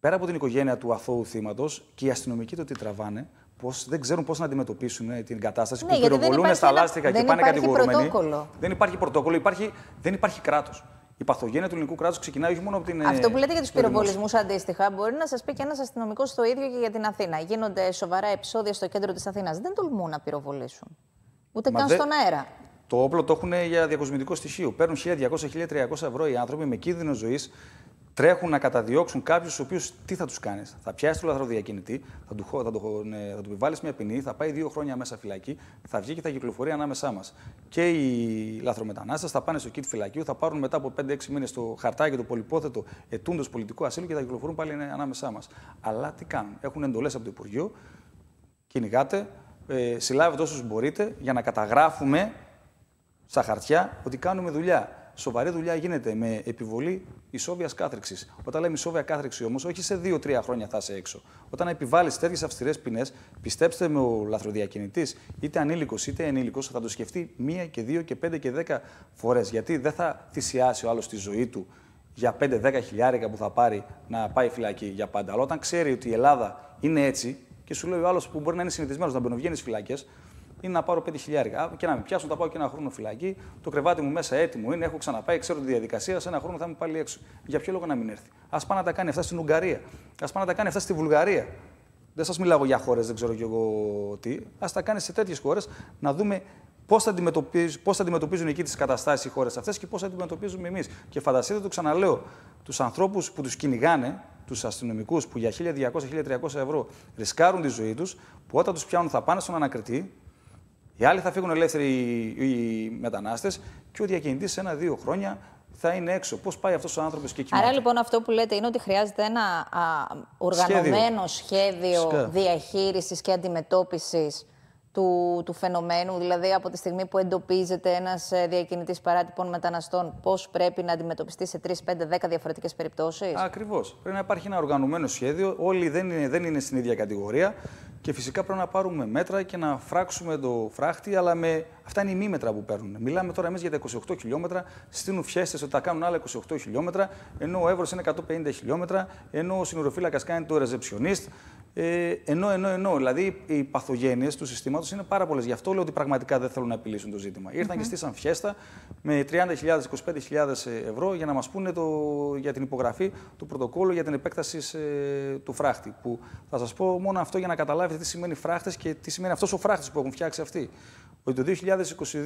πέρα από την οικογένεια του αθώου θύματος και οι αστυνομικοί το τι τραβάνε, Πώς, δεν ξέρουν πώς να αντιμετωπίσουν ε, την κατάσταση ναι, που πυροβολούν στα λάστιχα και πάνε κατηγορούμενοι. Πρωτόκολλο. Δεν υπάρχει πρωτόκολλο, υπάρχει, δεν υπάρχει κράτος. Η παθογένεια του ελληνικού κράτους ξεκινάει όχι μόνο από την. Ε, Αυτό που λέτε για τους πυροβολισμούς αντίστοιχα, μπορεί να σας πει και ένας αστυνομικός το ίδιο και για την Αθήνα. Γίνονται σοβαρά επεισόδια στο κέντρο της Αθήνας. Δεν τολμούν να πυροβολήσουν. Ούτε καν στον αέρα. Το όπλο το έχουν για διακοσμητικό στοιχείο. Παίρνουν 1.200-1.300 ευρώ οι άνθρωποι με κίνδυνο ζωής τρέχουν να καταδιώξουν κάποιους, του οποίους τι θα τους κάνεις. Θα πιάσεις το λαθροδιακινητή, θα του, θα του, ναι, θα του επιβάλλεις μια ποινή, θα πάει δύο χρόνια μέσα φυλακή, θα βγει και θα κυκλοφορεί ανάμεσά μας. Και οι λαθρομετανάστες θα πάνε στο κίτ φυλακίου, θα πάρουν μετά από 5-6 μήνες το χαρτάκι, το πολυπόθετο ετούντος πολιτικού ασύλου και θα κυκλοφορούν πάλι ανάμεσά μας. Αλλά τι κάνουν. Έχουν εντολές από το Υπουργείο, κυνηγάτε, ε, συλλάβετε όσους μπορείτε για να καταγράφουμε στα χαρτιά ότι κάνουμε δουλειά σοβαρή δουλειά γίνεται με επιβολή ισόβιας κάθριξη. Όταν λέμε ισόβια κάθριξη όμως, όχι σε 2-3 χρόνια θα είσαι έξω. Όταν επιβάλλεις τέτοιες αυστηρές ποινές, πιστέψτε με, ο λαθροδιακινητής, είτε ανήλικος είτε ενήλικος, θα το σκεφτεί μία και δύο και πέντε και δέκα φορές. Γιατί δεν θα θυσιάσει ο άλλος τη ζωή του για 5-10 χιλιάρικα που θα πάρει να πάει φυλακή για πάντα. Αλλά όταν ξέρει ότι η Ελλάδα είναι έτσι και σου λέει ο άλλος που μπορεί να είναι συνηθισμένος να μπαινοβγαίνεις φυλακές, είναι να πάρω 5.000 Και να με πιάσουν, τα πάω και ένα χρόνο φυλακή. Το κρεβάτι μου μέσα έτοιμο είναι, έχω ξαναπάει, ξέρω τη διαδικασία. Σε ένα χρόνο θα είμαι πάλι έξω. Για ποιο λόγο να μην έρθει. Ας πάνε να τα κάνει αυτά στην Ουγγαρία. Ας πάνε να τα κάνει αυτά στη Βουλγαρία. Δεν σας μιλάω για χώρες, δεν ξέρω κι εγώ τι. Ας τα κάνει σε τέτοιες χώρες να δούμε πώς θα, πώς θα αντιμετωπίζουν εκεί τις καταστάσεις οι χώρες αυτές και πώς θα αντιμετωπίζουμε εμείς. Και φανταστείτε, το ξαναλέω, τους ανθρώπους που τους κυνηγάνε, τους αστυνομικούς που για 1.200-1.300 ευρώ ρισκάρουν τη ζωή τους, που όταν τους πιάνουν θα πάνε στον ανακριτή, οι άλλοι θα φύγουν ελεύθεροι οι μετανάστες και ο διακινητής σε ένα-δύο χρόνια θα είναι έξω. Πώς πάει αυτός ο άνθρωπος και εκεί. Άρα λοιπόν αυτό που λέτε είναι ότι χρειάζεται ένα οργανωμένο σχέδιο, σχέδιο διαχείρισης και αντιμετώπισης του, του φαινομένου, δηλαδή από τη στιγμή που εντοπίζεται ένας ε, διακινητής παράτυπων μεταναστών, πώς πρέπει να αντιμετωπιστεί σε 3, 5, 10 διαφορετικές περιπτώσεις. Ακριβώς. Πρέπει να υπάρχει ένα οργανωμένο σχέδιο. Όλοι δεν είναι, δεν είναι στην ίδια κατηγορία και φυσικά πρέπει να πάρουμε μέτρα και να φράξουμε το φράχτη, αλλά με... αυτά είναι οι μη μέτρα που παίρνουν. Μιλάμε τώρα εμείς για τα 28 χιλιόμετρα, στείλουν φιέστε ότι τα κάνουν άλλα 28 χιλιόμετρα, ενώ ο Εύρος είναι 150 χιλιόμετρα, ενώ ο συνοροφύλακας κάνει το ρεζεψιονίστ, ε, ενώ, ενώ, ενώ. Δηλαδή οι παθογένειες του συστήματος είναι πάρα πολλές. Γι' αυτό λέω ότι πραγματικά δεν θέλουν να επιλύσουν το ζήτημα. Mm -hmm. Ήρθαν και στήσαν φιέστα με 30.000-25.000 ευρώ για να μας πούνε το, για την υπογραφή του πρωτοκόλλου για την επέκταση του φράχτη. Που θα σας πω μόνο αυτό για να καταλάβετε τι σημαίνει φράχτες και τι σημαίνει αυτός ο φράχτης που έχουν φτιάξει αυτοί. Ότι το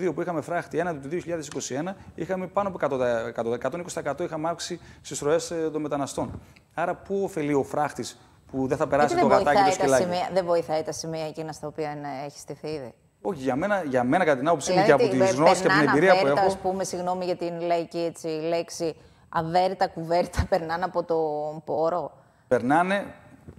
2022 που είχαμε φράχτη έναντι του 2021 είχαμε πάνω από 100, 120% είχαμε αύξηση στις ροές ε, των μεταναστών. Άρα, πού ωφελεί ο φράχτης που δεν θα περάσει το γατάκι του σκυλάκι. δεν βοηθάει τα σημεία εκείνα στα οποία είναι, έχει στηθεί ήδη. Όχι, για μένα, για μένα κατά την άποψή μου δηλαδή και από τη γνώση και από την εμπειρία που έχω. Ας πούμε, συγγνώμη για την λαϊκή έτσι, λέξη, αβέρτα κουβέρτα περνάνε από τον πόρο. Περνάνε,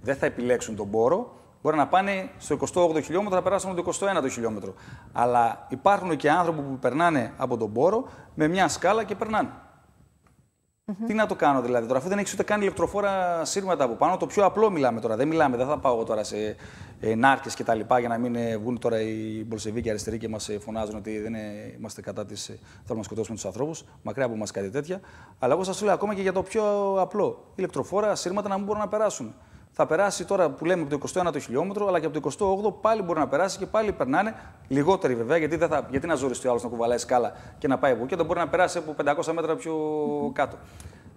δεν θα επιλέξουν τον πόρο. Μπορεί να πάνε στο 28 χιλιόμετρο, θα περάσουν το 21 χιλιόμετρο. Αλλά υπάρχουν και άνθρωποι που περνάνε από τον πόρο με μια σκάλα και περνάνε. Τι να το κάνω δηλαδή τώρα, αφού δεν έχεις ούτε κάνει ηλεκτροφόρα σύρματα από πάνω. Το πιο απλό μιλάμε τώρα. Δεν μιλάμε, δεν θα πάω τώρα σε ε, νάρκες και τα λοιπά για να μην ε, βγουν τώρα οι Μπολσεβίκοι αριστεροί και μας ε, φωνάζουν ότι δεν ε, είμαστε κατά της. Ε, θέλουμε να σκοτώσουμε τους ανθρώπους. Μακριά από μα κάτι τέτοια. Αλλά εγώ σας λέω ακόμα και για το πιο απλό. Ηλεκτροφόρα, σύρματα να μην μπορούν να περάσουν θα περάσει τώρα που λέμε από το 21ο χιλιόμετρο, αλλά και από το 28ο πάλι μπορεί να περάσει και πάλι περνάνε. Λιγότεροι βέβαια, γιατί, δεν θα, γιατί να ζωριστεί ο άλλος να κουβαλάει σκάλα και να πάει από εκεί, δεν μπορεί να περάσει από 500 μέτρα πιο κάτω.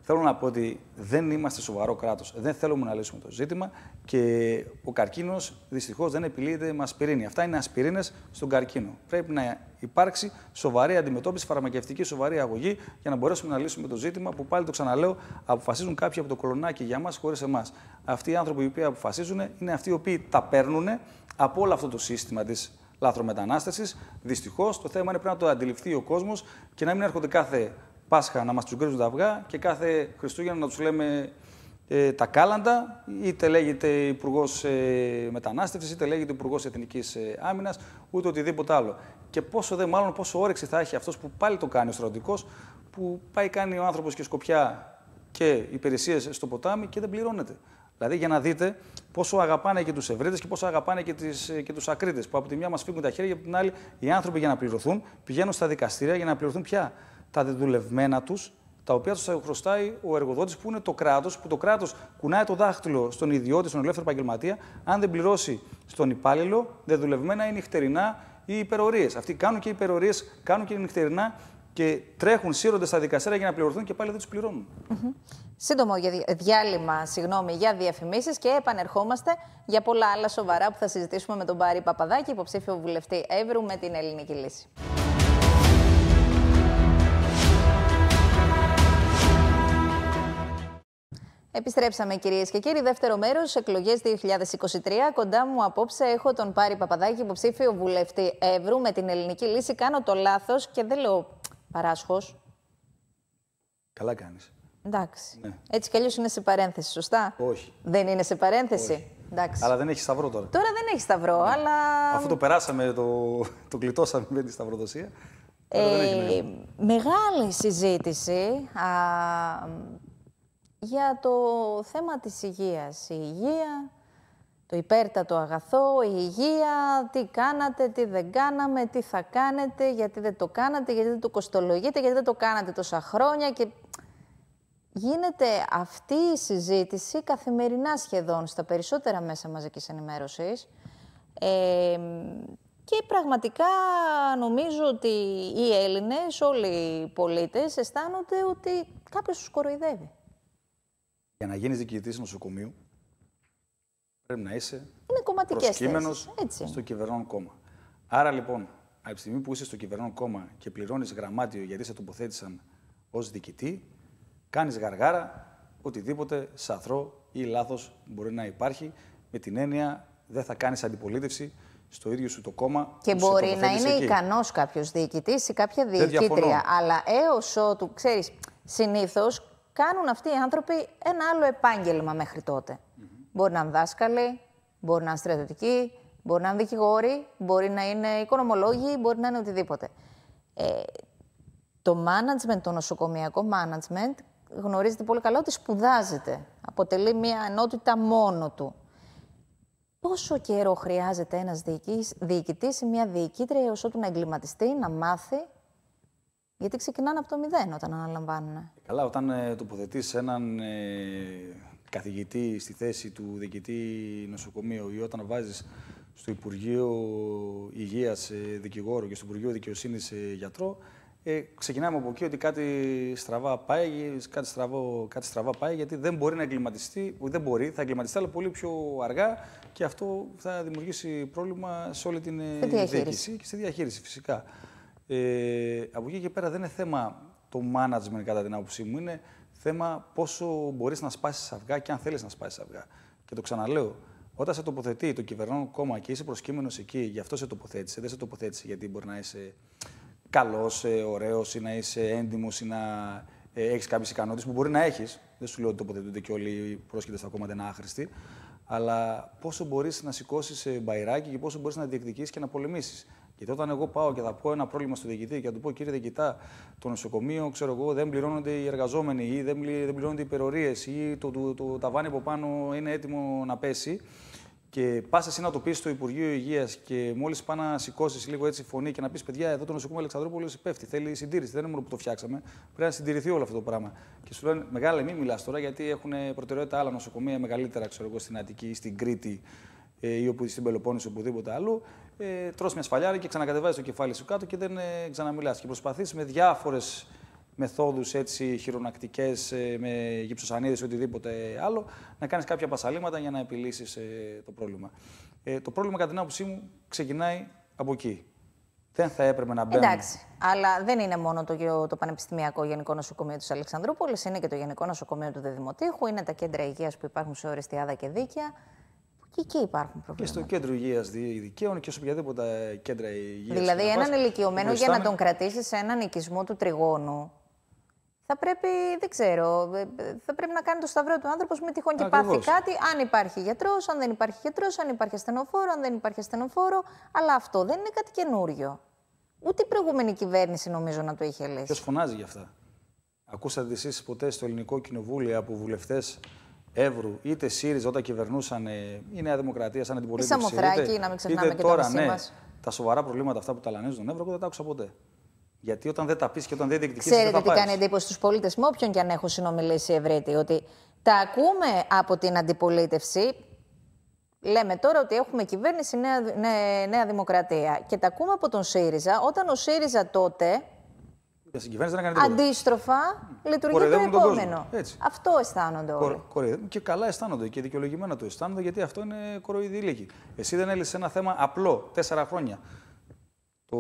Θέλω να πω ότι δεν είμαστε σοβαρό κράτος. Δεν θέλουμε να λύσουμε το ζήτημα και ο καρκίνος δυστυχώς δεν επιλύεται με ασπιρίνη. Αυτά είναι ασπιρίνες στον καρκίνο. Πρέπει να υπάρξει σοβαρή αντιμετώπιση, φαρμακευτική σοβαρή αγωγή για να μπορέσουμε να λύσουμε το ζήτημα που πάλι το ξαναλέω αποφασίζουν κάποιοι από το κολονάκι για μας χωρίς εμάς. Αυτοί οι άνθρωποι οι οποίοι αποφασίζουν είναι αυτοί οι οποίοι τα παίρνουν από όλο αυτό το σύστημα της λάθρομετανάστευσης. Δυστυχώς το θέμα είναι πρέπει να το αντιληφθεί ο κόσμος και να μην έρχονται κάθε Πάσχα να μας του γκρίζουν τα αυγά και κάθε Χριστούγεννα να τους λέμε ε, τα κάλαντα, είτε λέγεται Υπουργός ε, Μετανάστευσης, είτε λέγεται Υπουργός Εθνικής ε, Άμυνας, ούτε οτιδήποτε άλλο. Και πόσο δε μάλλον πόσο όρεξη θα έχει αυτός που πάλι το κάνει ο στρατιωτικός, που πάει κάνει ο άνθρωπος και σκοπιά και υπηρεσίες στο ποτάμι και δεν πληρώνεται. Δηλαδή για να δείτε πόσο αγαπάνε και τους ευρύτες και πόσο αγαπάνε και, τις, ε, και τους ακρίτες. Που από τη μια μας φύγουν τα χέρια και από την άλλη οι άνθρωποι για να πληρωθούν πηγαίνουν στα δικαστήρια για να πληρωθούν πια τα δεδουλευμένα τους, τα οποία τους χρωστάει ο εργοδότης που είναι το κράτος, που το κράτος κουνάει το δάχτυλο στον ιδιώτη, στον ελεύθερο επαγγελματία, αν δεν πληρώσει στον υπάλληλο, δεδουλευμένα είναι νυχτερινά ή υπερορίες. Αυτοί κάνουν και υπερορίες, κάνουν και νυχτερινά και τρέχουν, σύρονται στα δικαστήρια για να πληρωθούν και πάλι δεν τους πληρώνουν. Mm -hmm. Σύντομο διάλειμμα συγγνώμη, για διαφημίσεις και επανερχόμαστε για πολλά άλλα σοβαρά που θα συζητήσουμε με τον Πάρη Παπαδάκη, υποψήφιο βουλευτή Εύρου με την Ελληνική Λύση. Επιστρέψαμε κυρίες και κύριοι. Δεύτερο μέρος, εκλογές 2023. Κοντά μου απόψε έχω τον Πάρη Παπαδάκη, υποψήφιο βουλευτή Εύρου με την ελληνική λύση. Κάνω το λάθος και δεν λέω παράσχος. Καλά κάνεις. Εντάξει. Ναι. Έτσι κι είναι σε παρένθεση, σωστά. Όχι. Δεν είναι σε παρένθεση. Όχι. Εντάξει. Αλλά δεν έχεις σταυρό τώρα. Τώρα δεν έχει σταυρό, ναι. αλλά. Αφού το περάσαμε, το, το κλειτώσαμε με τη σταυροδοσία. Ε, μεγάλη συζήτηση α, για το θέμα της υγείας. Η υγεία, το υπέρτατο αγαθό, η υγεία, τι κάνατε, τι δεν κάναμε, τι θα κάνετε, γιατί δεν το κάνατε, γιατί δεν το κοστολογείτε, γιατί δεν το κάνατε τόσα χρόνια και... Γίνεται αυτή η συζήτηση καθημερινά σχεδόν στα περισσότερα μέσα μαζικής ενημέρωσης ε, και πραγματικά νομίζω ότι οι Έλληνες, όλοι οι πολίτες αισθάνονται ότι κάποιος τους κοροϊδεύει. Για να γίνεις διοικητής νοσοκομείου, πρέπει να είσαι προσκύμενο στο κυβερνών κόμμα. Άρα λοιπόν, από τη στιγμή που είσαι στο κυβερνών κόμμα και πληρώνεις γραμμάτιο γιατί σε τοποθέτησαν ως διοικητή, κάνεις γαργάρα οτιδήποτε σαθρό ή λάθος μπορεί να υπάρχει, με την έννοια δεν θα κάνεις αντιπολίτευση στο ίδιο σου το κόμμα. Και μπορεί να είναι ικανός κάποιος διοικητής ή κάποια διοικήτρια. Αλλά έως ότου, ξέρεις, συνήθως κάνουν αυτοί οι άνθρωποι ένα άλλο επάγγελμα μέχρι Μπορεί να είναι δάσκαλοι, μπορεί να είναι στρατιωτικοί, μπορεί να είναι δικηγόροι, μπορεί να είναι οικονομολόγοι, μπορεί να είναι οτιδήποτε. Ε, το management, το νοσοκομιακό management, γνωρίζετε πολύ καλά ότι σπουδάζεται. Αποτελεί μια ενότητα μόνο του. Πόσο καιρό χρειάζεται ένας διοικητής, ή μια διοικήτρια ώστε να εγκληματιστεί, να μάθει γιατί ξεκινάνε από το μηδέν όταν αναλαμβάνουν. Καλά, όταν ε, τοποθετείς έναν ε, καθηγητή στη θέση του διοικητή νοσοκομείου ή όταν βάζεις στο Υπουργείο Υγείας ε, δικηγόρο και στο Υπουργείο Δικαιοσύνης ε, γιατρό, ε, ξεκινάμε από εκεί ότι κάτι στραβά πάει, κάτι, στραβό, κάτι στραβά πάει, γιατί δεν μπορεί να εγκληματιστεί, δεν μπορεί, θα εγκληματιστεί, αλλά πολύ πιο αργά και αυτό θα δημιουργήσει πρόβλημα σε όλη την ε, διοίκηση και στη διαχείριση φυσικά. Ε, από εκεί και πέρα δεν είναι θέμα το management κατά την άποψή μου, είναι θέμα πόσο μπορείς να σπάσεις αυγά και αν θέλεις να σπάσεις αυγά. Και το ξαναλέω, όταν σε τοποθετεί το κυβερνών κόμμα και είσαι προσκύμενος εκεί, γι' αυτό σε τοποθέτησε, δεν σε τοποθέτησε γιατί μπορεί να είσαι καλός, ε, ωραίος ή να είσαι έντιμος ή να ε, έχεις κάποιες ικανότητες που μπορεί να έχεις. Δεν σου λέω ότι τοποθετούνται και όλοι οι πρόσκειτε στα κόμματα είναι άχρηστοι. Αλλά πόσο μπορείς να σηκώσεις ε, μπαϊράκι και πόσο μπορείς να διεκδικήσεις και να πολεμήσεις. Γιατί όταν εγώ πάω και θα πω ένα πρόβλημα στο διοικητή και θα του πω, κύριε διοικητά, το νοσοκομείο, ξέρω εγώ, δεν πληρώνονται οι εργαζόμενοι ή δεν πληρώνονται οι υπερορίες ή το, το, το, το ταβάνι από πάνω είναι έτοιμο να πέσει. Και πας εσύ να το πεις στο Υπουργείο Υγείας και μόλις πάει να σηκώσεις λίγο έτσι φωνή και να πεις: Παιδιά, εδώ το νοσοκομείο Αλεξανδρούπολης πέφτει. Θέλει συντήρηση. Δεν είναι μόνο που το φτιάξαμε. Πρέπει να συντηρηθεί όλο αυτό το πράγμα. Και σου λένε: μεγάλη μην μιλάς τώρα γιατί έχουν προτεραιότητα άλλα νοσοκομεία μεγαλύτερα, ξέρω εγώ, στην Αττική ή στην Κρήτη ε, ή όπου στην Πελοπόννησο οπουδήποτε αλλού, ε, τρως μια σφαλιάρη και ξανακατεβάζεις το κεφάλι σου κάτω και δεν ε, ξαναμιλάς. Και προσπαθείς με διάφορες μεθόδους χειρονακτικές ε, με γυψοσανίδες ή οτιδήποτε άλλο, να κάνεις κάποια πασαλήματα για να επιλύσεις ε, το πρόβλημα. Ε, το πρόβλημα κατά την άποψή μου ξεκινάει από εκεί. Δεν θα έπρεπε να μπαίνουν. Εντάξει. Αλλά δεν είναι μόνο το, το Πανεπιστημιακό Γενικό Νοσοκομείο της Αλεξανδρούπολης, είναι και το Γενικό Νοσοκομείο του Δεδημοτήχου, είναι τα κέντρα υγείας που υπάρχουν σε οριστιάδα και δίκαια και εκεί υπάρχουν προβλήματα. Και στο κέντρο υγείας δικαίων και σε οποιαδήποτε ε, κέντρα υγείας. Δηλαδή, έναν ηλικιωμένο για να τον κρατήσεις σε έναν οικισμό του τριγώνου, θα πρέπει, δεν ξέρω, ε, ε, θα πρέπει να κάνει το σταυρό του άνθρωπος με τυχόν και πάθει κάτι. Αν υπάρχει γιατρός, αν δεν υπάρχει γιατρός, αν υπάρχει ασθενοφόρο, αν δεν υπάρχει ασθενοφόρο. Αλλά αυτό δεν είναι κάτι καινούριο. Ούτε η προηγούμενη κυβέρνηση νομίζω να το είχε λύσει. Ποιος φωνάζει γι' αυτά. Ακούσατε εσείς ποτέ στο ελληνικό κοινοβούλιο από βουλευτές Εύρου, είτε ΣΥΡΙΖΑ όταν κυβερνούσαν η Νέα Δημοκρατία σαν αντιπολίτευση. πολιτική. είτε, να μην ξεχνάμε είτε και τώρα, ναι, μας. Τα σοβαρά προβλήματα αυτά που ταλανίζουν τον εγώ δεν τα άκουσα ποτέ. Γιατί όταν δεν τα πεις και όταν δεν διεκδικείς. Ξέρετε δεν τι κάνει εντύπωση στους πολίτες, με όποιον και αν έχω συνομιλήσει Ευρύτη, ότι τα ακούμε από την αντιπολίτευση. Λέμε τώρα ότι έχουμε κυβέρνηση νέα, νέα, νέα Δημοκρατία. Και τα ακούμε από τον ΣΥΡΙΖΑ, όταν ο ΣΥΡΙΖΑ τότε Αντίστροφα, λειτουργεί το επόμενο. Αυτό αισθάνονται όλοι. Και καλά αισθάνονται και δικαιολογημένα το αισθάνονται γιατί αυτό είναι κοροϊδήλικη. Εσύ δεν έλυσες ένα θέμα απλό τέσσερα χρόνια. Το,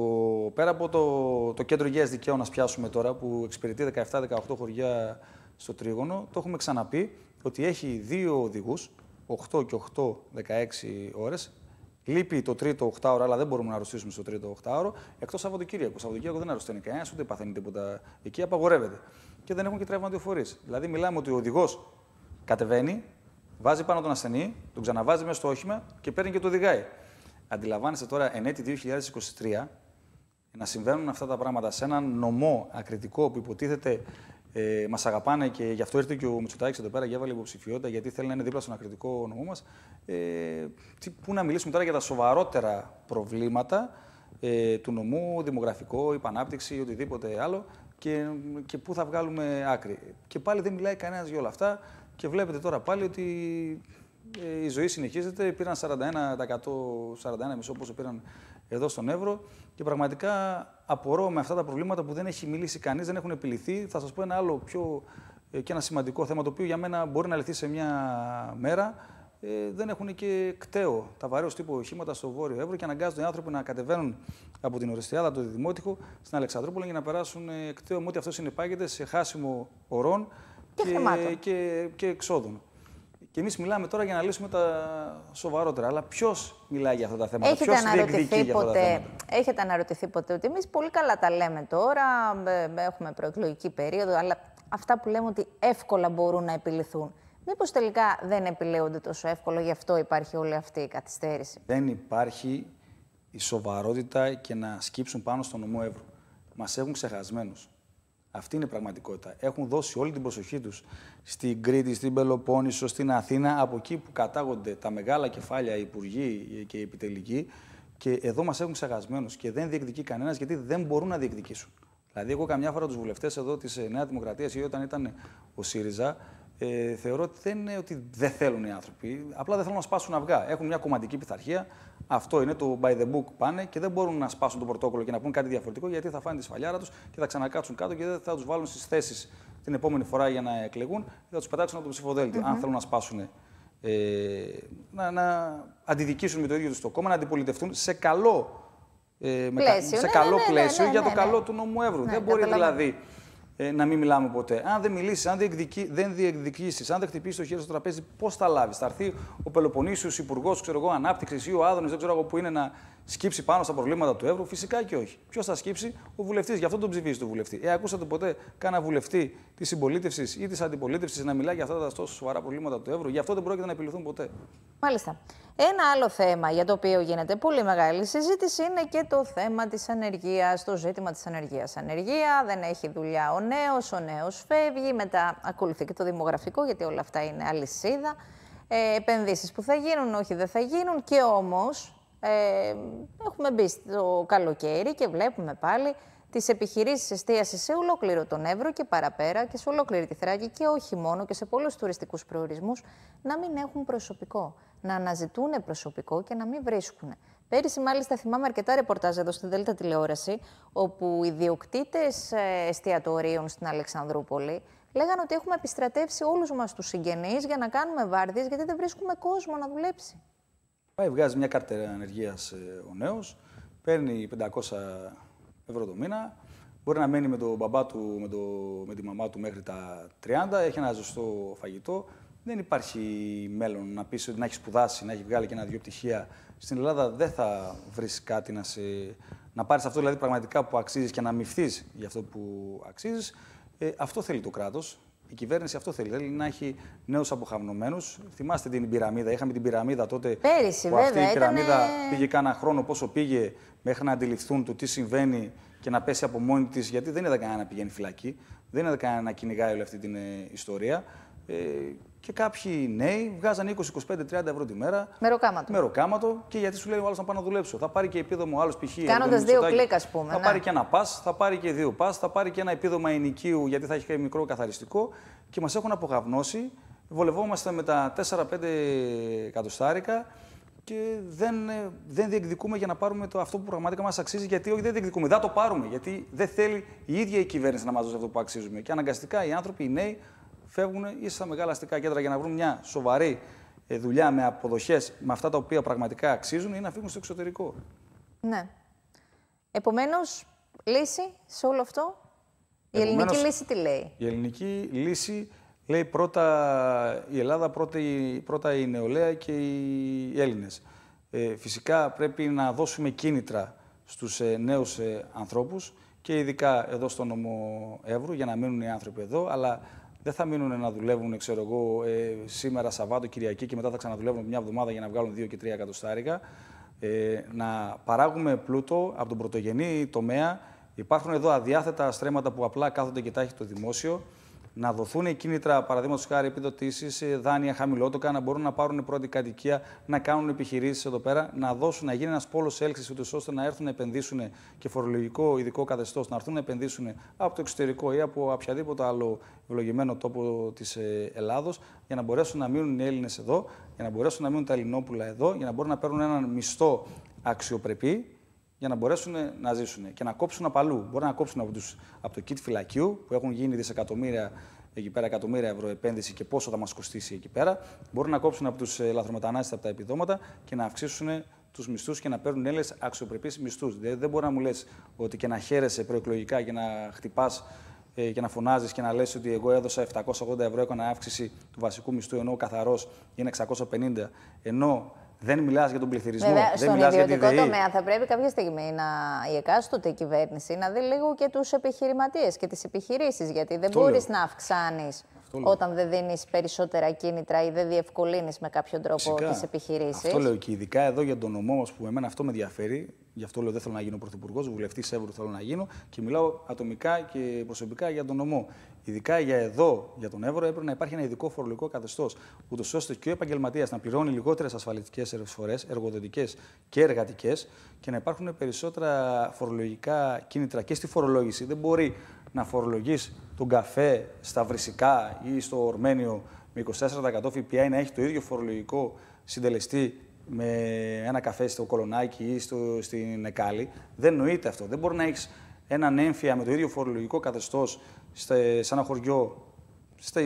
πέρα από το, το κέντρο υγείας δικαίου, να πιάσουμε τώρα, που εξυπηρετεί 17-18 χωριά στο τρίγωνο, το έχουμε ξαναπεί ότι έχει δύο οδηγούς, 8 και 8, 16 ώρες, Λείπει το τρίτο οχτάωρο, αλλά δεν μπορούμε να αρρωστήσουμε στο τρίτο οχτάωρο. Εκτό Σαββατοκύριακο. Σαββατοκύριακο δεν αρρωσταίνει κανένας, ούτε παθαίνει τίποτα. Εκεί απαγορεύεται. Και δεν έχουν και τραυματιοφορεί. Δηλαδή, μιλάμε ότι ο οδηγός κατεβαίνει, βάζει πάνω τον ασθενή, τον ξαναβάζει μέσα στο όχημα και παίρνει και το οδηγάει. Αντιλαμβάνεστε τώρα εν έτη 2023 να συμβαίνουν αυτά τα πράγματα σε έναν νομό ακριτικό που υποτίθεται ε, μας αγαπάνε και γι' αυτό ήρθε και ο Μητσοτάκης εδώ πέρα και έβαλε υποψηφιότητα, γιατί θέλει να είναι δίπλα στον ακριτικό νομό μας. Ε, πού να μιλήσουμε τώρα για τα σοβαρότερα προβλήματα ε, του νομού, δημογραφικό, υπανάπτυξη ή οτιδήποτε άλλο και, και πού θα βγάλουμε άκρη. Και πάλι δεν μιλάει κανένας για όλα αυτά και βλέπετε τώρα πάλι ότι ε, η ζωή συνεχίζεται. Πήραν 41%, 41,5% όπως πήραν εδώ στον Εύρο. Και πραγματικά απορώ με αυτά τα προβλήματα που δεν έχει μιλήσει κανείς, δεν έχουν επιληθεί. Θα σας πω ένα άλλο πιο ε, και ένα σημαντικό θέμα το οποίο για μένα μπορεί να λυθεί σε μια μέρα. Ε, δεν έχουν και κταίο τα βαρέως τύπου οχήματα στο Βόρειο Εύρο και αναγκάζονται οι άνθρωποι να κατεβαίνουν από την Οριστιάδα, από το Δημότυχο, στην Αλεξανδρούπολη για να περάσουν ε, κταίο με ό,τι αυτός συνεπάγεται σε χάσιμο ορών και, και, και, και εξόδων. Και εμείς μιλάμε τώρα για να λύσουμε τα σοβαρότερα. Αλλά ποιος μιλάει για αυτά τα θέματα, Έχετε ποιος διεκδικεί για αυτά τα θέματα. Έχετε αναρωτηθεί ποτέ ότι εμείς πολύ καλά τα λέμε τώρα, έχουμε προεκλογική περίοδο, αλλά αυτά που λέμε ότι εύκολα μπορούν να επιληθούν. Μήπως τελικά δεν επιλέγονται τόσο εύκολο, γι' αυτό υπάρχει όλη αυτή η καθυστέρηση. Δεν υπάρχει η σοβαρότητα και να σκύψουν πάνω στον νομό Εύρου. Μας έχουν ξεχασμένους. Αυτή είναι η πραγματικότητα. Έχουν δώσει όλη την προσοχή τους στην Κρήτη, στην Πελοπόννησο, στην Αθήνα, από εκεί που κατάγονται τα μεγάλα κεφάλια, οι υπουργοί και οι επιτελικοί. Και εδώ μας έχουν ξεχασμένους και δεν διεκδικεί κανένας γιατί δεν μπορούν να διεκδικήσουν. Δηλαδή, εγώ καμιά φορά τους βουλευτές εδώ της ε, Νέα Δημοκρατίας ή όταν ήταν ο ΣΥΡΙΖΑ, ε, θεωρώ ότι δεν είναι ότι δεν θέλουν οι άνθρωποι. Απλά δεν θέλουν να σπάσουν αυγά. Έχουν μια κομματική πειθαρχία, αυτό είναι το by the book πάνε και δεν μπορούν να σπάσουν το πρωτόκολλο και να πούν κάτι διαφορετικό γιατί θα φάνε τη σφαλιάρα τους και θα ξανακάτσουν κάτω και δεν θα τους βάλουν στις θέσεις την επόμενη φορά για να εκλεγούν και θα τους πετάξουν από το ψηφοδελτιο Αν θέλουν να σπάσουν ε, να, να αντιδικήσουν με το ίδιο τους το κόμμα, να αντιπολιτευτούν σε καλό, πλαίσιο, για το ναι, καλό ναι. του νόμου Εύρου. Ναι, δεν μπορεί δηλαδή ε, να μην μιλάμε ποτέ. Αν δεν μιλήσεις, αν δεν διεκδικήσεις, αν δεν χτυπήσεις το χέρι στο τραπέζι, πώς θα λάβεις. Θα έρθει ο Πελοπονίσιο Υπουργό Ανάπτυξης ή ο Άδωνης, δεν ξέρω εγώ που είναι να σκύψει πάνω στα προβλήματα του ευρώ, φυσικά και όχι. Ποιος θα σκύψει, ο βουλευτής. Γι' αυτό τον ψηφίζει το βουλευτή. Ε, ακούσατε ποτέ κανένα βουλευτή της συμπολίτευσης ή της αντιπολίτευσης να μιλά για αυτά τα τόσο σοβαρά προβλήματα του ευρώ. Γι' αυτό δεν πρόκειται να επιληθούν ποτέ. Μάλιστα. Ένα άλλο θέμα για το οποίο γίνεται πολύ μεγάλη συζήτηση είναι και το θέμα της ανεργίας, το ζήτημα της ανεργίας. Ανεργία, δεν έχει δουλειά ο νέος, ο νέος φεύγει, μετά ακολουθεί και το δημογραφικό, γιατί όλα αυτά είναι αλυσίδα. Ε, επενδύσεις που θα γίνουν, όχι δεν θα γίνουν και όμως ε, έχουμε μπει στο καλοκαίρι και βλέπουμε πάλι τις επιχειρήσεις εστίασης σε ολόκληρο τον Εύρο και παραπέρα και σε ολόκληρη τη Θράκη και όχι μόνο και σε πολλούς τουριστικούς προορισμούς να μην έχουν προσωπικό. Να αναζητούν προσωπικό και να μην βρίσκουν. Πέρυσι, μάλιστα, θυμάμαι αρκετά ρεπορτάζ εδώ στην Δέλτα Τηλεόραση, όπου οι διοκτήτε ε, εστιατορίων στην Αλεξανδρούπολη λέγανε ότι έχουμε επιστρατεύσει όλους μας τους συγγενείς για να κάνουμε βάρδιες, γιατί δεν βρίσκουμε κόσμο να δουλέψει. Πάει, βγάζει μια κάρτα ενεργείας ε, ο νέος, παίρνει 500 ευρώ το μήνα, μπορεί να μένει με τον μπαμπά του, με, το, με τη μαμά του μέχρι τα 30, έχει ένα ζωστό φαγητό. Δεν υπάρχει μέλλον να πεις ότι να έχει σπουδάσει, να έχει βγάλει και ένα-δυο πτυχία. Στην Ελλάδα δεν θα βρεις κάτι να, σε... να πάρεις αυτό δηλαδή πραγματικά που αξίζεις και να αμυφθεί για αυτό που αξίζεις. Ε, αυτό θέλει το κράτος. Η κυβέρνηση αυτό θέλει. Θέλει να έχει νέους αποχαμνωμένους. Θυμάστε την πυραμίδα. Είχαμε την πυραμίδα τότε. Πέρυσι, που βέβαια. Αυτή η πυραμίδα πήγε κάνα χρόνο πόσο πήγε μέχρι να αντιληφθούν το τι συμβαίνει και να πέσει από μόνη της. Γιατί δεν είδα κανένα να πηγαίνει φυλακή. Δεν είδα κανένα να κυνηγάει όλη αυτή την ε, ιστορία. Ε, και κάποιοι νέοι βγάζαν 20, 25, 30 ευρώ τη μέρα. Μεροκάματο. Μεροκάματο. Και γιατί σου λέει ο άλλος να πάω να δουλέψω. Θα πάρει και επίδομο άλλος π.χ. Κάνοντας δύο κλικ, ας πούμε. Θα ναι. πάρει και ένα πα, θα πάρει και δύο πα, θα πάρει και ένα επίδομα ενοικίου γιατί θα έχει και μικρό καθαριστικό. Και μας έχουν απογαυνώσει. Βολευόμαστε με τα 4-5 εκατοστάρικα και δεν, ε, δεν διεκδικούμε για να πάρουμε το, αυτό που πραγματικά μας αξίζει. Γιατί όχι, δεν διεκδικούμε. Δεν το πάρουμε. Γιατί δεν θέλει η ίδια η κυβέρνηση να μας δώσει αυτό που αξίζουμε. Και αναγκαστικά οι άνθρωποι, οι νέοι, φεύγουν ή στα μεγάλα αστικά κέντρα για να βρουν μια σοβαρή ε, δουλειά με αποδοχές με αυτά τα οποία πραγματικά αξίζουν ή να φύγουν στο εξωτερικό. Ναι. Επομένως, λύση σε όλο αυτό. Η Επομένως, ελληνική λύση τι λέει. Η ελληνικη λύση λέει πρώτα η Ελλάδα, πρώτα η, πρώτα η νεολαία και οι Έλληνες. Ε, φυσικά πρέπει να δώσουμε κίνητρα στους ε, νέους ε, ανθρώπους και ειδικά εδώ στο νομό για να μείνουν οι άνθρωποι εδώ, αλλά δεν θα μείνουν να δουλεύουν, ξέρω εγώ, ε, σήμερα Σαββάτο, Κυριακή και μετά θα ξαναδουλεύουν μια εβδομάδα για να βγάλουν 2 και 3 εκατοστάρικα. Ε, να παράγουμε πλούτο από τον πρωτογενή τομέα. Υπάρχουν εδώ αδιάθετα στρέμματα που απλά κάθονται και έχει το δημόσιο να δοθούν κίνητρα, παραδείγματος χάρη επιδοτήσεις, ε, δάνεια χαμηλότοκα, να μπορούν να πάρουν πρώτη κατοικία, να κάνουν επιχειρήσεις εδώ πέρα, να δώσουν, να γίνει ένας πόλος έλξης, ώστε να έρθουν να επενδύσουν και φορολογικό ειδικό καθεστώς, να έρθουν να επενδύσουν από το εξωτερικό ή από οποιαδήποτε άλλο ευλογημένο τόπο της ε, Ελλάδος, για να μπορέσουν να μείνουν οι Έλληνες εδώ, για να μπορέσουν να μείνουν τα Ελληνόπουλα εδώ, για να μπορούν να παίρνουν έναν μισθό αξιοπρεπή, για να μπορέσουν να ζήσουν και να κόψουν αλλού. Μπορεί να κόψουν από, τους, από το kit φυλακίου που έχουν γίνει δισεκατομμύρια εκεί πέρα εκατομμύρια ευρώ επένδυση και πόσο θα μας κοστίσει εκεί πέρα. Μπορούν να κόψουν από τους ε, λαθρομετανάστες από τα επιδόματα και να αυξήσουν τους μισθούς και να παίρνουν Έλληνες αξιοπρεπείς μισθούς. Δηλαδή δεν μπορεί να μου λες ότι και να χαίρεσαι προεκλογικά και να χτυπάς ε, και να φωνάζεις και να λες ότι εγώ έδωσα 780 ευρώ, έκανα αύξηση του βασικού μισθού, ενώ ο καθαρός είναι 650, ενώ δεν μιλάς για τον πληθυσμό. δεν στον μιλάς ιδιωτικό τομέα θα πρέπει κάποια στιγμή να, η εκάστοτε κυβέρνηση να δει λίγο και τους επιχειρηματίες και τις επιχειρήσεις. Γιατί δεν μπορείς να αυξάνεις όταν δεν δίνεις περισσότερα κίνητρα ή δεν διευκολύνεις με κάποιο τρόπο τις επιχειρήσεις. Αυτό λέω και ειδικά εδώ για τον νομό μας που εμένα αυτό με ενδιαφέρει. Γι' αυτό λέω δεν θέλω να γίνω πρωθυπουργός, βουλευτής Εύρου θέλω να γίνω και μιλάω ατομικά και προσωπικά για τον νομό. Ειδικά για εδώ, για τον Εύρο, έπρεπε να υπάρχει ένα ειδικό φορολογικό καθεστώς, ούτως ώστε και ο επαγγελματίας να πληρώνει λιγότερες ασφαλιστικές εισφορές, εργοδοτικές και εργατικές, και να υπάρχουν περισσότερα φορολογικά κίνητρα και στη φορολόγηση. Δεν μπορεί να φορολογείς τον καφέ στα βρυσικά ή στο ορμένιο με 24% ΦΠΑ ή να έχει το ίδιο φορολογικό συντελεστή με ένα καφέ στο Κολονάκι ή στο, στην Εκάλη. Δεν νοείται αυτό. Δεν μπορεί να έχεις έναν έμφυα με το ίδιο φορολογικό καθεστώς σε ένα χωριό,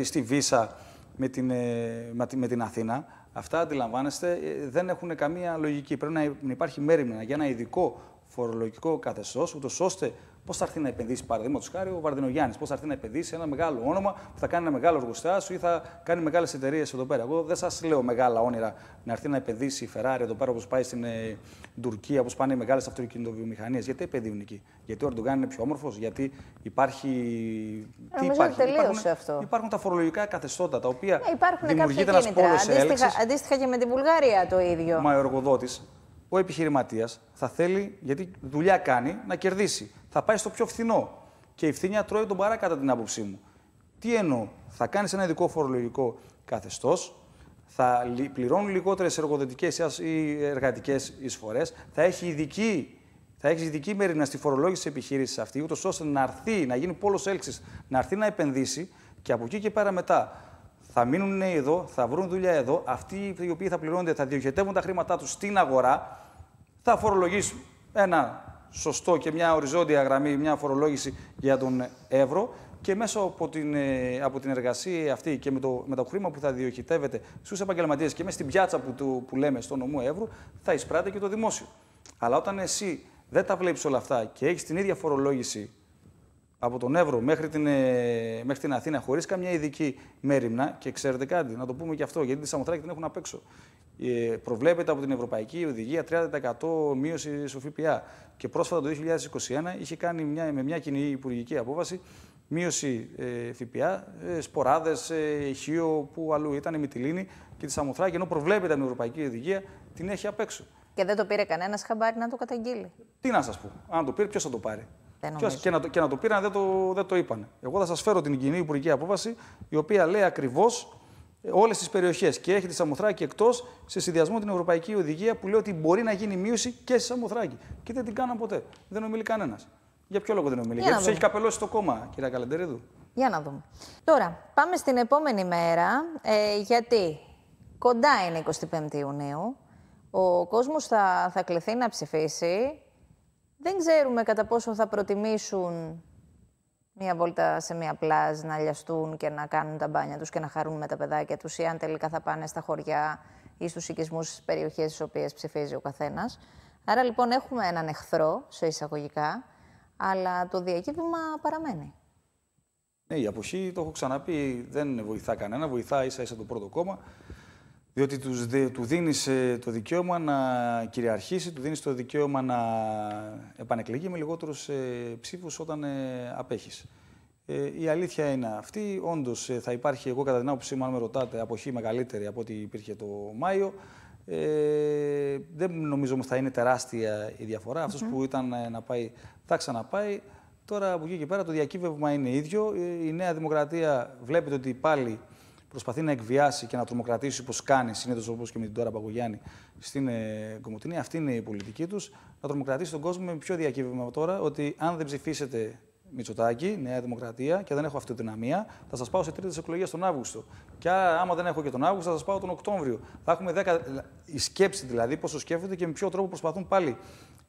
στη ΒΙΣΑ με την, ε, με την Αθήνα, αυτά αντιλαμβάνεστε ε, δεν έχουν καμία λογική. Πρέπει να υπάρχει μέρημνα για ένα ειδικό φορολογικό καθεστώς, ούτως ώστε Πώς θα έρθει να επενδύσει, παραδείγματος χάρη, ο Βαρδινογιάννης, πώς θα έρθει να επενδύσει ένα μεγάλο όνομα που θα κάνει ένα μεγάλο εργοστάσιο ή θα κάνει μεγάλες εταιρείες εδώ πέρα. Εγώ δεν σας λέω μεγάλα όνειρα να έρθει να επενδύσει η Ferrari εδώ πέρα όπως πάει στην ε, Τουρκία, όπως πάνε οι μεγάλες αυτοκινητοβιομηχανίες. Γιατί επενδύουν εκεί, Γιατί ο Ερντογάν είναι πιο όμορφος, Γιατί υπάρχει. Ε, τι υπάρχει. Υπάρχουν, αυτό. υπάρχουν τα φορολογικά καθεστώτα τα οποία ε, υπάρχουν δημιουργείται ένα πόλο Αντίστοιχα και με την Βουλγαρία το ίδιο. Μα ο εργοδότης ο επιχειρηματίας θα θέλει, γιατί δουλειά κάνει, να κερδίσει. Θα πάει στο πιο φθηνό. Και η φθηνιά τρώει τον παρά κατά την άποψή μου. Τι εννοώ, θα κάνεις ένα ειδικό φορολογικό καθεστώς, θα πληρώνουν λιγότερες εργοδοτικές ή εργατικές εισφορές, θα έχει ειδική. Θα έχεις ειδική μερίνα στη φορολόγηση της επιχείρησης αυτή, ούτως ώστε να έρθει, να γίνει πόλος έλξης, να έρθει να επενδύσει και από εκεί και πέρα μετά θα μείνουν εδώ, θα βρουν δουλειά εδώ. Αυτοί οι οποίοι θα πληρώνονται, θα διοχετεύουν τα χρήματά τους στην αγορά, θα φορολογήσουν ένα σωστό και μια οριζόντια γραμμή, μια φορολόγηση για τον ευρώ και μέσα από την, ε, από την εργασία αυτή και με το, με χρήμα που θα διοχετεύεται στους επαγγελματίες και μέσα στην πιάτσα που, που λέμε στο νομού ευρώ, θα εισπράττει και το δημόσιο. Αλλά όταν εσύ δεν τα βλέπεις όλα αυτά και έχεις την ίδια φορολόγηση από τον Εύρο μέχρι την, ε, μέχρι την Αθήνα χωρίς καμιά ειδική μέρημνα. Και ξέρετε κάτι, να το πούμε και αυτό, γιατί τη Σαμοθράκη την έχουν απ' έξω. Ε, προβλέπεται από την Ευρωπαϊκή Οδηγία 30% μείωση στο ΦΠΑ. Και πρόσφατα το 2021 είχε κάνει μια, με μια κοινή υπουργική απόφαση μείωση ε, ΦΠΑ, ε, σποράδες, ε, χείο που αλλού ήταν, η Μιτιλίνη και τη Σαμοθράκη, ενώ προβλέπεται από την Ευρωπαϊκή Οδηγία, την έχει απ' έξω. Και δεν το πήρε κανένας χαμπάρι να το καταγγείλει. Τι να σας πω, αν το πήρε, ποιος θα το πάρει. Και να, το, και να το πήραν, δεν το, δεν το είπαν. Εγώ θα σας φέρω την κοινή υπουργική απόφαση, η οποία λέει ακριβώς ε, όλες τις περιοχές και έχει τη Σαμοθράκη εκτός σε συνδυασμό την Ευρωπαϊκή Οδηγία που λέει ότι μπορεί να γίνει μείωση και στη Σαμοθράκη. Και δεν την κάναν ποτέ. Δεν ομιλεί κανένας. Για ποιο λόγο δεν ομιλεί, Για Γιατί του έχει καπελώσει το κόμμα, κυρία Καλεντερίδου. Για να δούμε. Τώρα, πάμε στην επόμενη μέρα, ε, γιατί κοντά είναι 25 Ιουνίου. Ο κόσμος θα, θα κληθεί να ψηφίσει. Δεν ξέρουμε κατά πόσο θα προτιμήσουν μία βόλτα σε μία πλάζ να λιαστούν και να κάνουν τα μπάνια τους και να χαρούν με τα παιδάκια τους ή αν τελικά θα πάνε στα χωριά ή στους οικισμούς στις περιοχές στις οποίες ψηφίζει ο καθένας. Άρα λοιπόν έχουμε έναν εχθρό σε εισαγωγικά, αλλά το διακύβημα παραμένει. Ναι, η αποχή, το έχω ξαναπεί, δεν βοηθά κανένα. Βοηθά ίσα ίσα το πρώτο κόμμα. Διότι τους, του δίνεις ε, το δικαίωμα να κυριαρχήσει, του δίνεις το δικαίωμα να επανεκλεγεί με λιγότερους ε, ψήφους όταν ε, απέχεις. Ε, η αλήθεια είναι αυτή. Όντως ε, θα υπάρχει, εγώ κατά την άποψή μου, αν με ρωτάτε, αποχή μεγαλύτερη από ό,τι υπήρχε το Μάιο. Ε, δεν νομίζω ότι θα είναι τεράστια η διαφορά. Mm Αυτός που ήταν ε, να πάει, θα ξαναπάει. Τώρα από εκεί και πέρα το διακύβευμα είναι ίδιο. Η Νέα Δημοκρατία βλέπετε ότι πάλι προσπαθεί να εκβιάσει και να τρομοκρατήσει όπως κάνει συνήθως όπω και με την Τώρα Παγκογιάννη στην ε, Κομωτινή. Αυτή είναι η πολιτική τους. Να τρομοκρατήσει τον κόσμο με πιο διακύβευμα τώρα, ότι αν δεν ψηφίσετε Μητσοτάκι, Νέα Δημοκρατία και δεν έχω αυτοδυναμία, θα σας πάω σε τρίτες εκλογές τον Αύγουστο. Και άμα δεν έχω και τον Αύγουστο, θα σας πάω τον Οκτώβριο. Θα έχουμε δέκα... Η σκέψη δηλαδή, πόσο σκέφτονται και με ποιο τρόπο προσπαθούν πάλι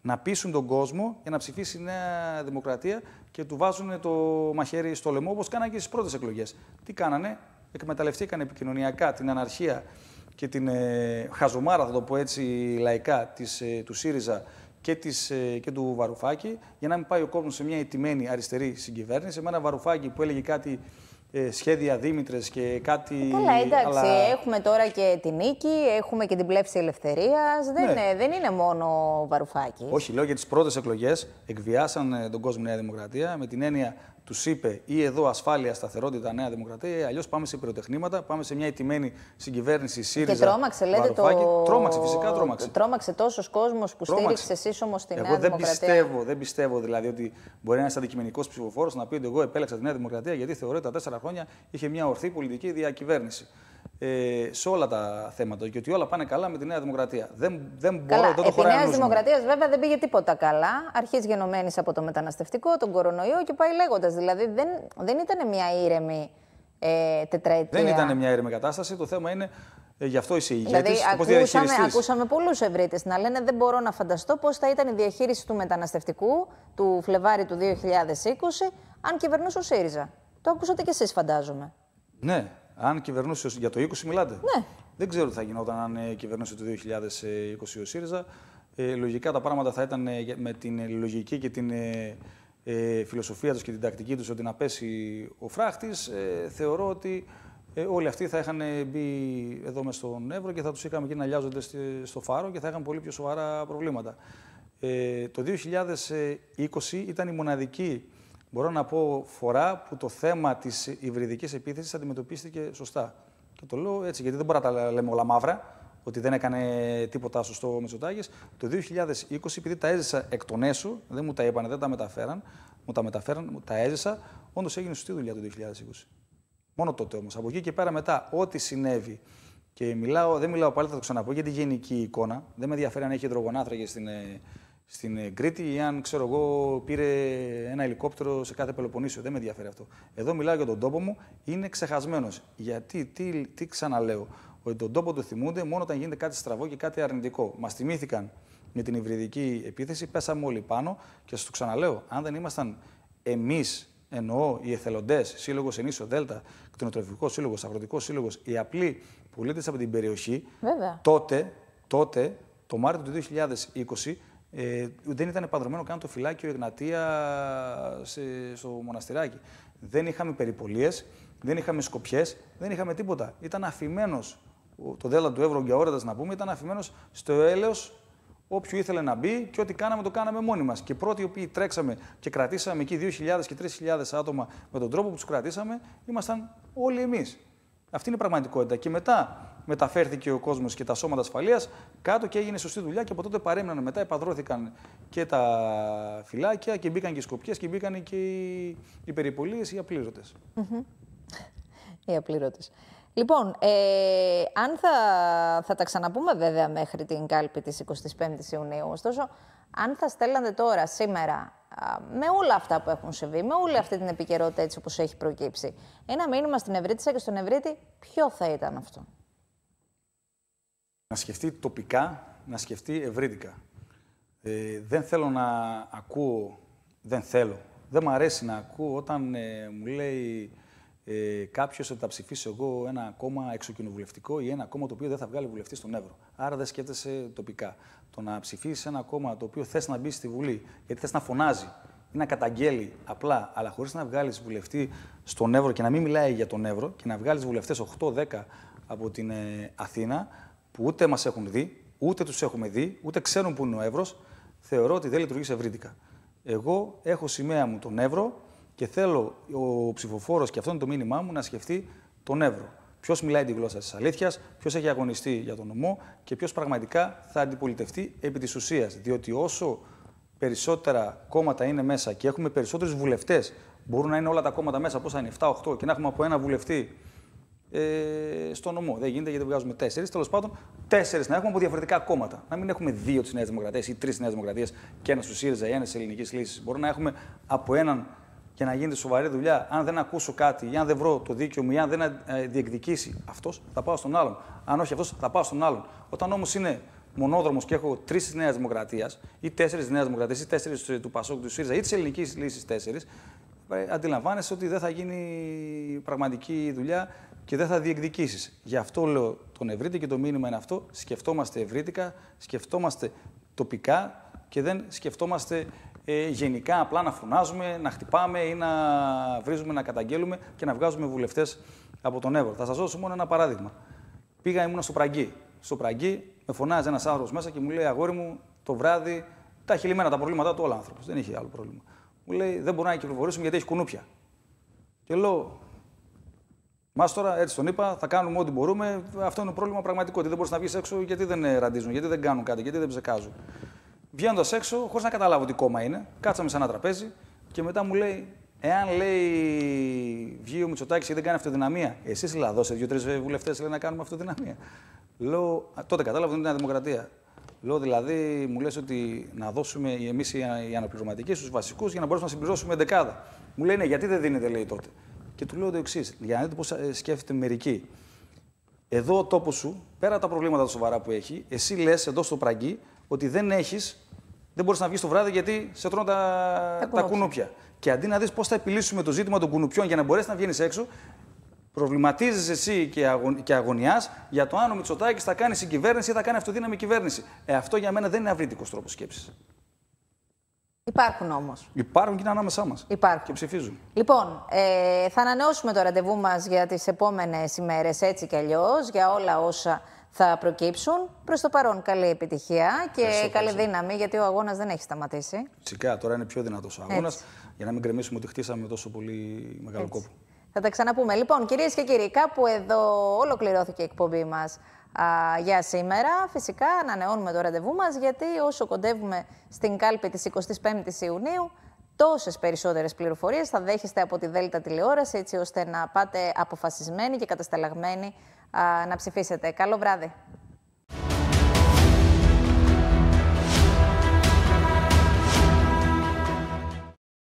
να πείσουν τον κόσμο για να ψηφίσει η Νέα Δημοκρατία και του βάζουν το μαχαίρι στο λαιμό, όπως κάνανε και στις πρώτες εκλογές. Τι κάνανε, εκμεταλλευτήκαν επικοινωνιακά την αναρχία και την ε, χαζομάρα, θα το πω έτσι λαϊκά, της, ε, του ΣΥΡΙΖΑ και, της, ε, και του Βαρουφάκη, για να μην πάει ο κόσμος σε μια ετημένη αριστερή συγκυβέρνηση, με ένα Βαρουφάκη που έλεγε κάτι ε, σχέδια Δήμητρες και κάτι. Καλά, εντάξει. Έχουμε τώρα και τη νίκη, έχουμε και την πλέψη ελευθερίας. Δεν, ναι. είναι, δεν είναι μόνο βαρουφάκι. Όχι, λέω για τις πρώτες εκλογές. Εκβιάσαν τον κόσμο Νέα Δημοκρατία με την έννοια τους είπε ή εδώ ασφάλεια, σταθερότητα, Νέα Δημοκρατία, ή αλλιώς πάμε σε πυροτεχνήματα, πάμε σε μια ετοιμένη συγκυβέρνηση ΣΥΡΙΖΑ. Και τρόμαξε, λέτε το. Τρόμαξε, φυσικά τρόμαξε. Τρόμαξε τόσος κόσμος που στήριξε εσείς όμως την εγώ Νέα δεν Πιστεύω, δεν πιστεύω δηλαδή ότι μπορεί ένας αντικειμενικός ψηφοφόρος να πει ότι εγώ επέλεξα τη Νέα Δημοκρατία γιατί θεωρώ ότι τα τέσσερα χρόνια είχε μια ορθή πολιτική διακυβέρνηση ε, σε όλα τα θέματα και ότι όλα πάνε καλά με τη Νέα Δημοκρατία. Δεν, δεν μπορώ να το χωράει. Η Νέα Δημοκρατίας βέβαια δεν πήγε τίποτα καλά. Αρχίζει γενομένης από το μεταναστευτικό, τον κορονοϊό και πάει λέγοντας. Δηλαδή δεν, δεν ήταν μια ήρεμη ε, τετραετία. Δεν ήταν μια ήρεμη κατάσταση. Το θέμα είναι ε, γι' αυτό είσαι ηγέτης. Δηλαδή, ακούσαμε, ακούσαμε πολλούς ευρύτες να λένε Δεν μπορώ να φανταστώ πώς θα ήταν η διαχείριση του μεταναστευτικού του Φλεβάρι του 2020 αν κυβερνούσε ο ΣΥΡΙΖΑ. Το ακούσατε κι εσείς, φαντάζομαι. Ναι, αν κυβερνούσε για το 20 μιλάτε. Ναι. Δεν ξέρω τι θα γινόταν αν ε, κυβερνούσε το 2020 ο ΣΥΡΙΖΑ. Ε, λογικά τα πράγματα θα ήταν ε, με την λογική και την φιλοσοφία τους και την τακτική τους ότι να πέσει ο φράχτης. θεωρώ ότι όλοι αυτοί θα είχαν μπει εδώ μες στον Εύρο και θα τους είχαμε εκεί να λιάζονται στο φάρο και θα είχαν πολύ πιο σοβαρά προβλήματα. το 2020 ήταν η μοναδική μπορώ να πω φορά που το θέμα της υβριδικής επίθεσης αντιμετωπίστηκε σωστά. Και το λέω έτσι, γιατί δεν μπορούμε να τα λέμε όλα μαύρα, ότι δεν έκανε τίποτα σωστό ο Μητσοτάκης. Το 2020, επειδή τα έζησα εκ των έσω, δεν μου τα είπαν, δεν τα μεταφέραν, μου τα μεταφέραν, τα έζησα, όντως έγινε σωστή δουλειά το 2020. Μόνο τότε όμως. Από εκεί και πέρα μετά, ό,τι συνέβη. Και μιλάω, δεν μιλάω πάλι, θα το ξαναπώ για τη γενική εικόνα. Δεν με ενδιαφέρει αν έχει υδρογονάθρακες στην, ε, στην ε, Κρήτη ή αν ξέρω εγώ πήρε ένα ελικόπτερο σε κάθε Πελοποννήσιο. Δεν με ενδιαφέρει αυτό. Εδώ μιλάω για τον τόπο μου, είναι ξεχασμένος. Γιατί, τι, τι ξαναλέω, ότι τον τόπο του θυμούνται μόνο όταν γίνεται κάτι στραβό και κάτι αρνητικό. Μας θυμήθηκαν με την υβριδική επίθεση, πέσαμε όλοι πάνω και σας το ξαναλέω, αν δεν ήμασταν εμείς εννοώ οι εθελοντές, Σύλλογος Ενίσιο Δέλτα, Κτηνοτροφικός Σύλλογος, Αγροτικός Σύλλογος, οι απλοί πολίτες από την περιοχή, Βέβαια. τότε, τότε, το Μάρτιο του 2020, ε, δεν ήταν επανδρομένο καν το φυλάκιο Εγνατία σε, στο μοναστηράκι. Δεν είχαμε περιπολίες, δεν είχαμε σκοπιές, δεν είχαμε τίποτα. Ήταν αφημένος το δέλα του Εύρω Γκιαόραντα, να πούμε, ήταν αφημένος στο έλεος όποιου ήθελε να μπει και ό,τι κάναμε το κάναμε μόνοι μας. Και πρώτοι οι οποίοι τρέξαμε και κρατήσαμε εκεί 2.000 και 3.000 άτομα με τον τρόπο που τους κρατήσαμε, ήμασταν όλοι εμείς. Αυτή είναι η πραγματικότητα. Και μετά μεταφέρθηκε ο κόσμος και τα σώματα ασφαλείας κάτω και έγινε σωστή δουλειά και από τότε παρέμειναν μετά. Επαδρώθηκαν και τα φυλάκια και μπήκαν και οι σκοπιές και μπήκαν και οι, οι περιπολίες, οι απλήρωτες. Mm -hmm. Οι απλήρωτες. Λοιπόν, ε, αν θα, θα τα ξαναπούμε βέβαια μέχρι την κάλπη της 25ης Ιουνίου, ωστόσο, αν θα στέλνατε τώρα, σήμερα, με όλα αυτά που έχουν συμβεί, με όλη αυτή την επικαιρότητα έτσι όπως έχει προκύψει, ένα μήνυμα στην Ευρύτησα και στον Ευρύτη, ποιο θα ήταν αυτό να σκεφτεί τοπικά, να σκεφτεί ευρύτικα. Ε, δεν θέλω να ακούω, δεν θέλω, δεν μου αρέσει να ακούω όταν ε, μου λέει ε, κάποιος ότι θα ψηφίσει εγώ ένα κόμμα εξοκοινοβουλευτικό ή ένα κόμμα το οποίο δεν θα βγάλει βουλευτής στον Εύρο. Άρα δεν σκέφτεσαι τοπικά. Το να ψηφίσεις ένα κόμμα το οποίο θες να μπει στη Βουλή, γιατί θες να φωνάζει ή να καταγγέλει απλά, αλλά χωρίς να βγάλεις βουλευτή στον Εύρο και να μην μιλάει για τον Εύρο και να βγάλεις βουλευτές 8-10 από την ε, Αθήνα, που ούτε μας έχουν δει, ούτε τους έχουμε δει, ούτε ξέρουν που είναι ο Εύρος, θεωρώ ότι δεν λειτουργεί ευρύτικα. Εγώ έχω σημαία μου τον Εύρο και θέλω ο ψηφοφόρος, και αυτό είναι το μήνυμά μου, να σκεφτεί τον Εύρο. Ποιος μιλάει τη γλώσσα της αλήθειας, ποιος έχει αγωνιστεί για τον νομό και ποιος πραγματικά θα αντιπολιτευτεί επί της ουσίας. Διότι όσο περισσότερα κόμματα είναι μέσα και έχουμε περισσότερους βουλευτές, μπορούν να είναι όλα τα κόμματα μέσα, πώ θα είναι, 7-8, και να έχουμε από ένα βουλευτή ε, στο νομό. Δεν γίνεται γιατί βγάζουμε τέσσερις. Τέλος πάντων, τέσσερις να έχουμε από διαφορετικά κόμματα. Να μην έχουμε δύο της Νέας Δημοκρατίας ή τρεις της Νέας Δημοκρατίας και ένας του ΣΥΡΙΖΑ ή ένας της Ελληνικής Λύσης. Μπορεί να έχουμε από έναν και να γίνεται σοβαρή δουλειά. Αν δεν ακούσω κάτι, ή αν δεν βρω το δίκαιο μου, ή αν δεν ε, διεκδικήσει αυτός, θα πάω στον άλλον. Αν όχι αυτός, θα πάω στον άλλον. Όταν όμως είναι μονόδρομος και έχω τρεις της Νέας Δημοκρατίας, ή τέσσερις της Νέας Δημοκρατίας, ή τέσσερις του Πασόκ, του ΣΥΡΙΖΑ, ή της Ελληνικής Λύσης τέσσερις, ε, αντιλαμβάνεσαι ότι δεν θα γίνει πραγματική δουλειά και δεν θα διεκδικήσεις. Γι' αυτό λέω τον ευρύτη και το μήνυμα είναι αυτό. Σκεφτόμαστε ευρύτικα, σκεφτόμαστε τοπικά και δεν σκεφτόμαστε ε, γενικά απλά να φωνάζουμε, να χτυπάμε ή να βρίζουμε, να καταγγέλουμε και να βγάζουμε βουλευτές από τον Εύρο. Θα σας δώσω μόνο ένα παράδειγμα. Πήγα ήμουν στο Πραγκί. Στο Πραγκί με φωνάζει ένας άνθρωπος μέσα και μου λέει: Αγόρι μου, το βράδυ τα έχει λυμμένα τα προβλήματά του όλα άνθρωπος. Δεν έχει άλλο πρόβλημα. Μου λέει: Δεν μπορούμε να κυκλοφορήσουμε γιατί έχει κουνούπια. Και λέω: Μας τώρα, έτσι τον είπα, θα κάνουμε ό,τι μπορούμε. Αυτό είναι το πρόβλημα πραγματικό. Ότι δεν μπορείς να βγεις έξω γιατί δεν ε, ραντίζουν, γιατί δεν κάνουν κάτι, γιατί δεν ψεκάζουν. Βγαίνοντας έξω, χωρίς να καταλάβω τι κόμμα είναι, κάτσαμε σε ένα τραπέζι και μετά μου λέει, εάν λέει βγει ο Μητσοτάκης και δεν κάνει αυτοδυναμία, σε λαδώστε δύο-τρει βουλευτές λενε να κάνουμε αυτοδυναμία. Λέω, τότε κατάλαβα ότι είναι μια δημοκρατία. Λέω δηλαδή, μου λες ότι να δώσουμε εμείς οι αναπληρωματικοί στους βασικούς για να μπορέσουμε να συμπληρώσουμε δεκάδα. Μου λέει «Ναι, γιατί δεν δίνετε, λέει τότε. Και του λέω το εξής, για να δείτε πώς ε, σκέφτεται μερικοί. Εδώ ο τόπος σου, πέρα από τα προβλήματα τα σοβαρά που έχει, εσύ λες εδώ στο πραγκί ότι δεν έχεις, δεν μπορείς να βγεις το βράδυ γιατί σε τρώνε τα, κουνούπια. Και αντί να δεις πώς θα επιλύσουμε το ζήτημα των κουνουπιών για να μπορέσεις να βγαίνεις έξω, προβληματίζει εσύ και, αγων, και αγωνιάς για το αν ο Μητσοτάκης θα κάνει συγκυβέρνηση ή θα κάνει αυτοδύναμη κυβέρνηση. Ε, αυτό για μένα δεν είναι αυρίτικο τρόπος σκέψης. Υπάρχουν όμως. Υπάρχουν και είναι ανάμεσά μας. Υπάρχουν. Και ψηφίζουν. Λοιπόν, ε, θα ανανεώσουμε το ραντεβού μας για τις επόμενες ημέρες έτσι κι αλλιώς, για όλα όσα θα προκύψουν. Προς το παρόν, καλή επιτυχία και καλή δύναμη, γιατί ο αγώνας δεν έχει σταματήσει. Φυσικά, τώρα είναι πιο δυνατός ο αγώνας, για να μην κρεμίσουμε ότι χτίσαμε τόσο πολύ μεγάλο έτσι. κόπο. Θα τα ξαναπούμε. Λοιπόν, κυρίες και κύριοι, κάπου εδώ ολοκληρώθηκε η εκπομπή μας α, για σήμερα. Φυσικά ανανεώνουμε το ραντεβού μας γιατί όσο κοντεύουμε στην κάλπη της 25ης Ιουνίου τόσες περισσότερες πληροφορίες θα δέχεστε από τη Δέλτα Τηλεόραση, έτσι ώστε να πάτε αποφασισμένοι και κατασταλαγμένοι α, να ψηφίσετε. Καλό βράδυ.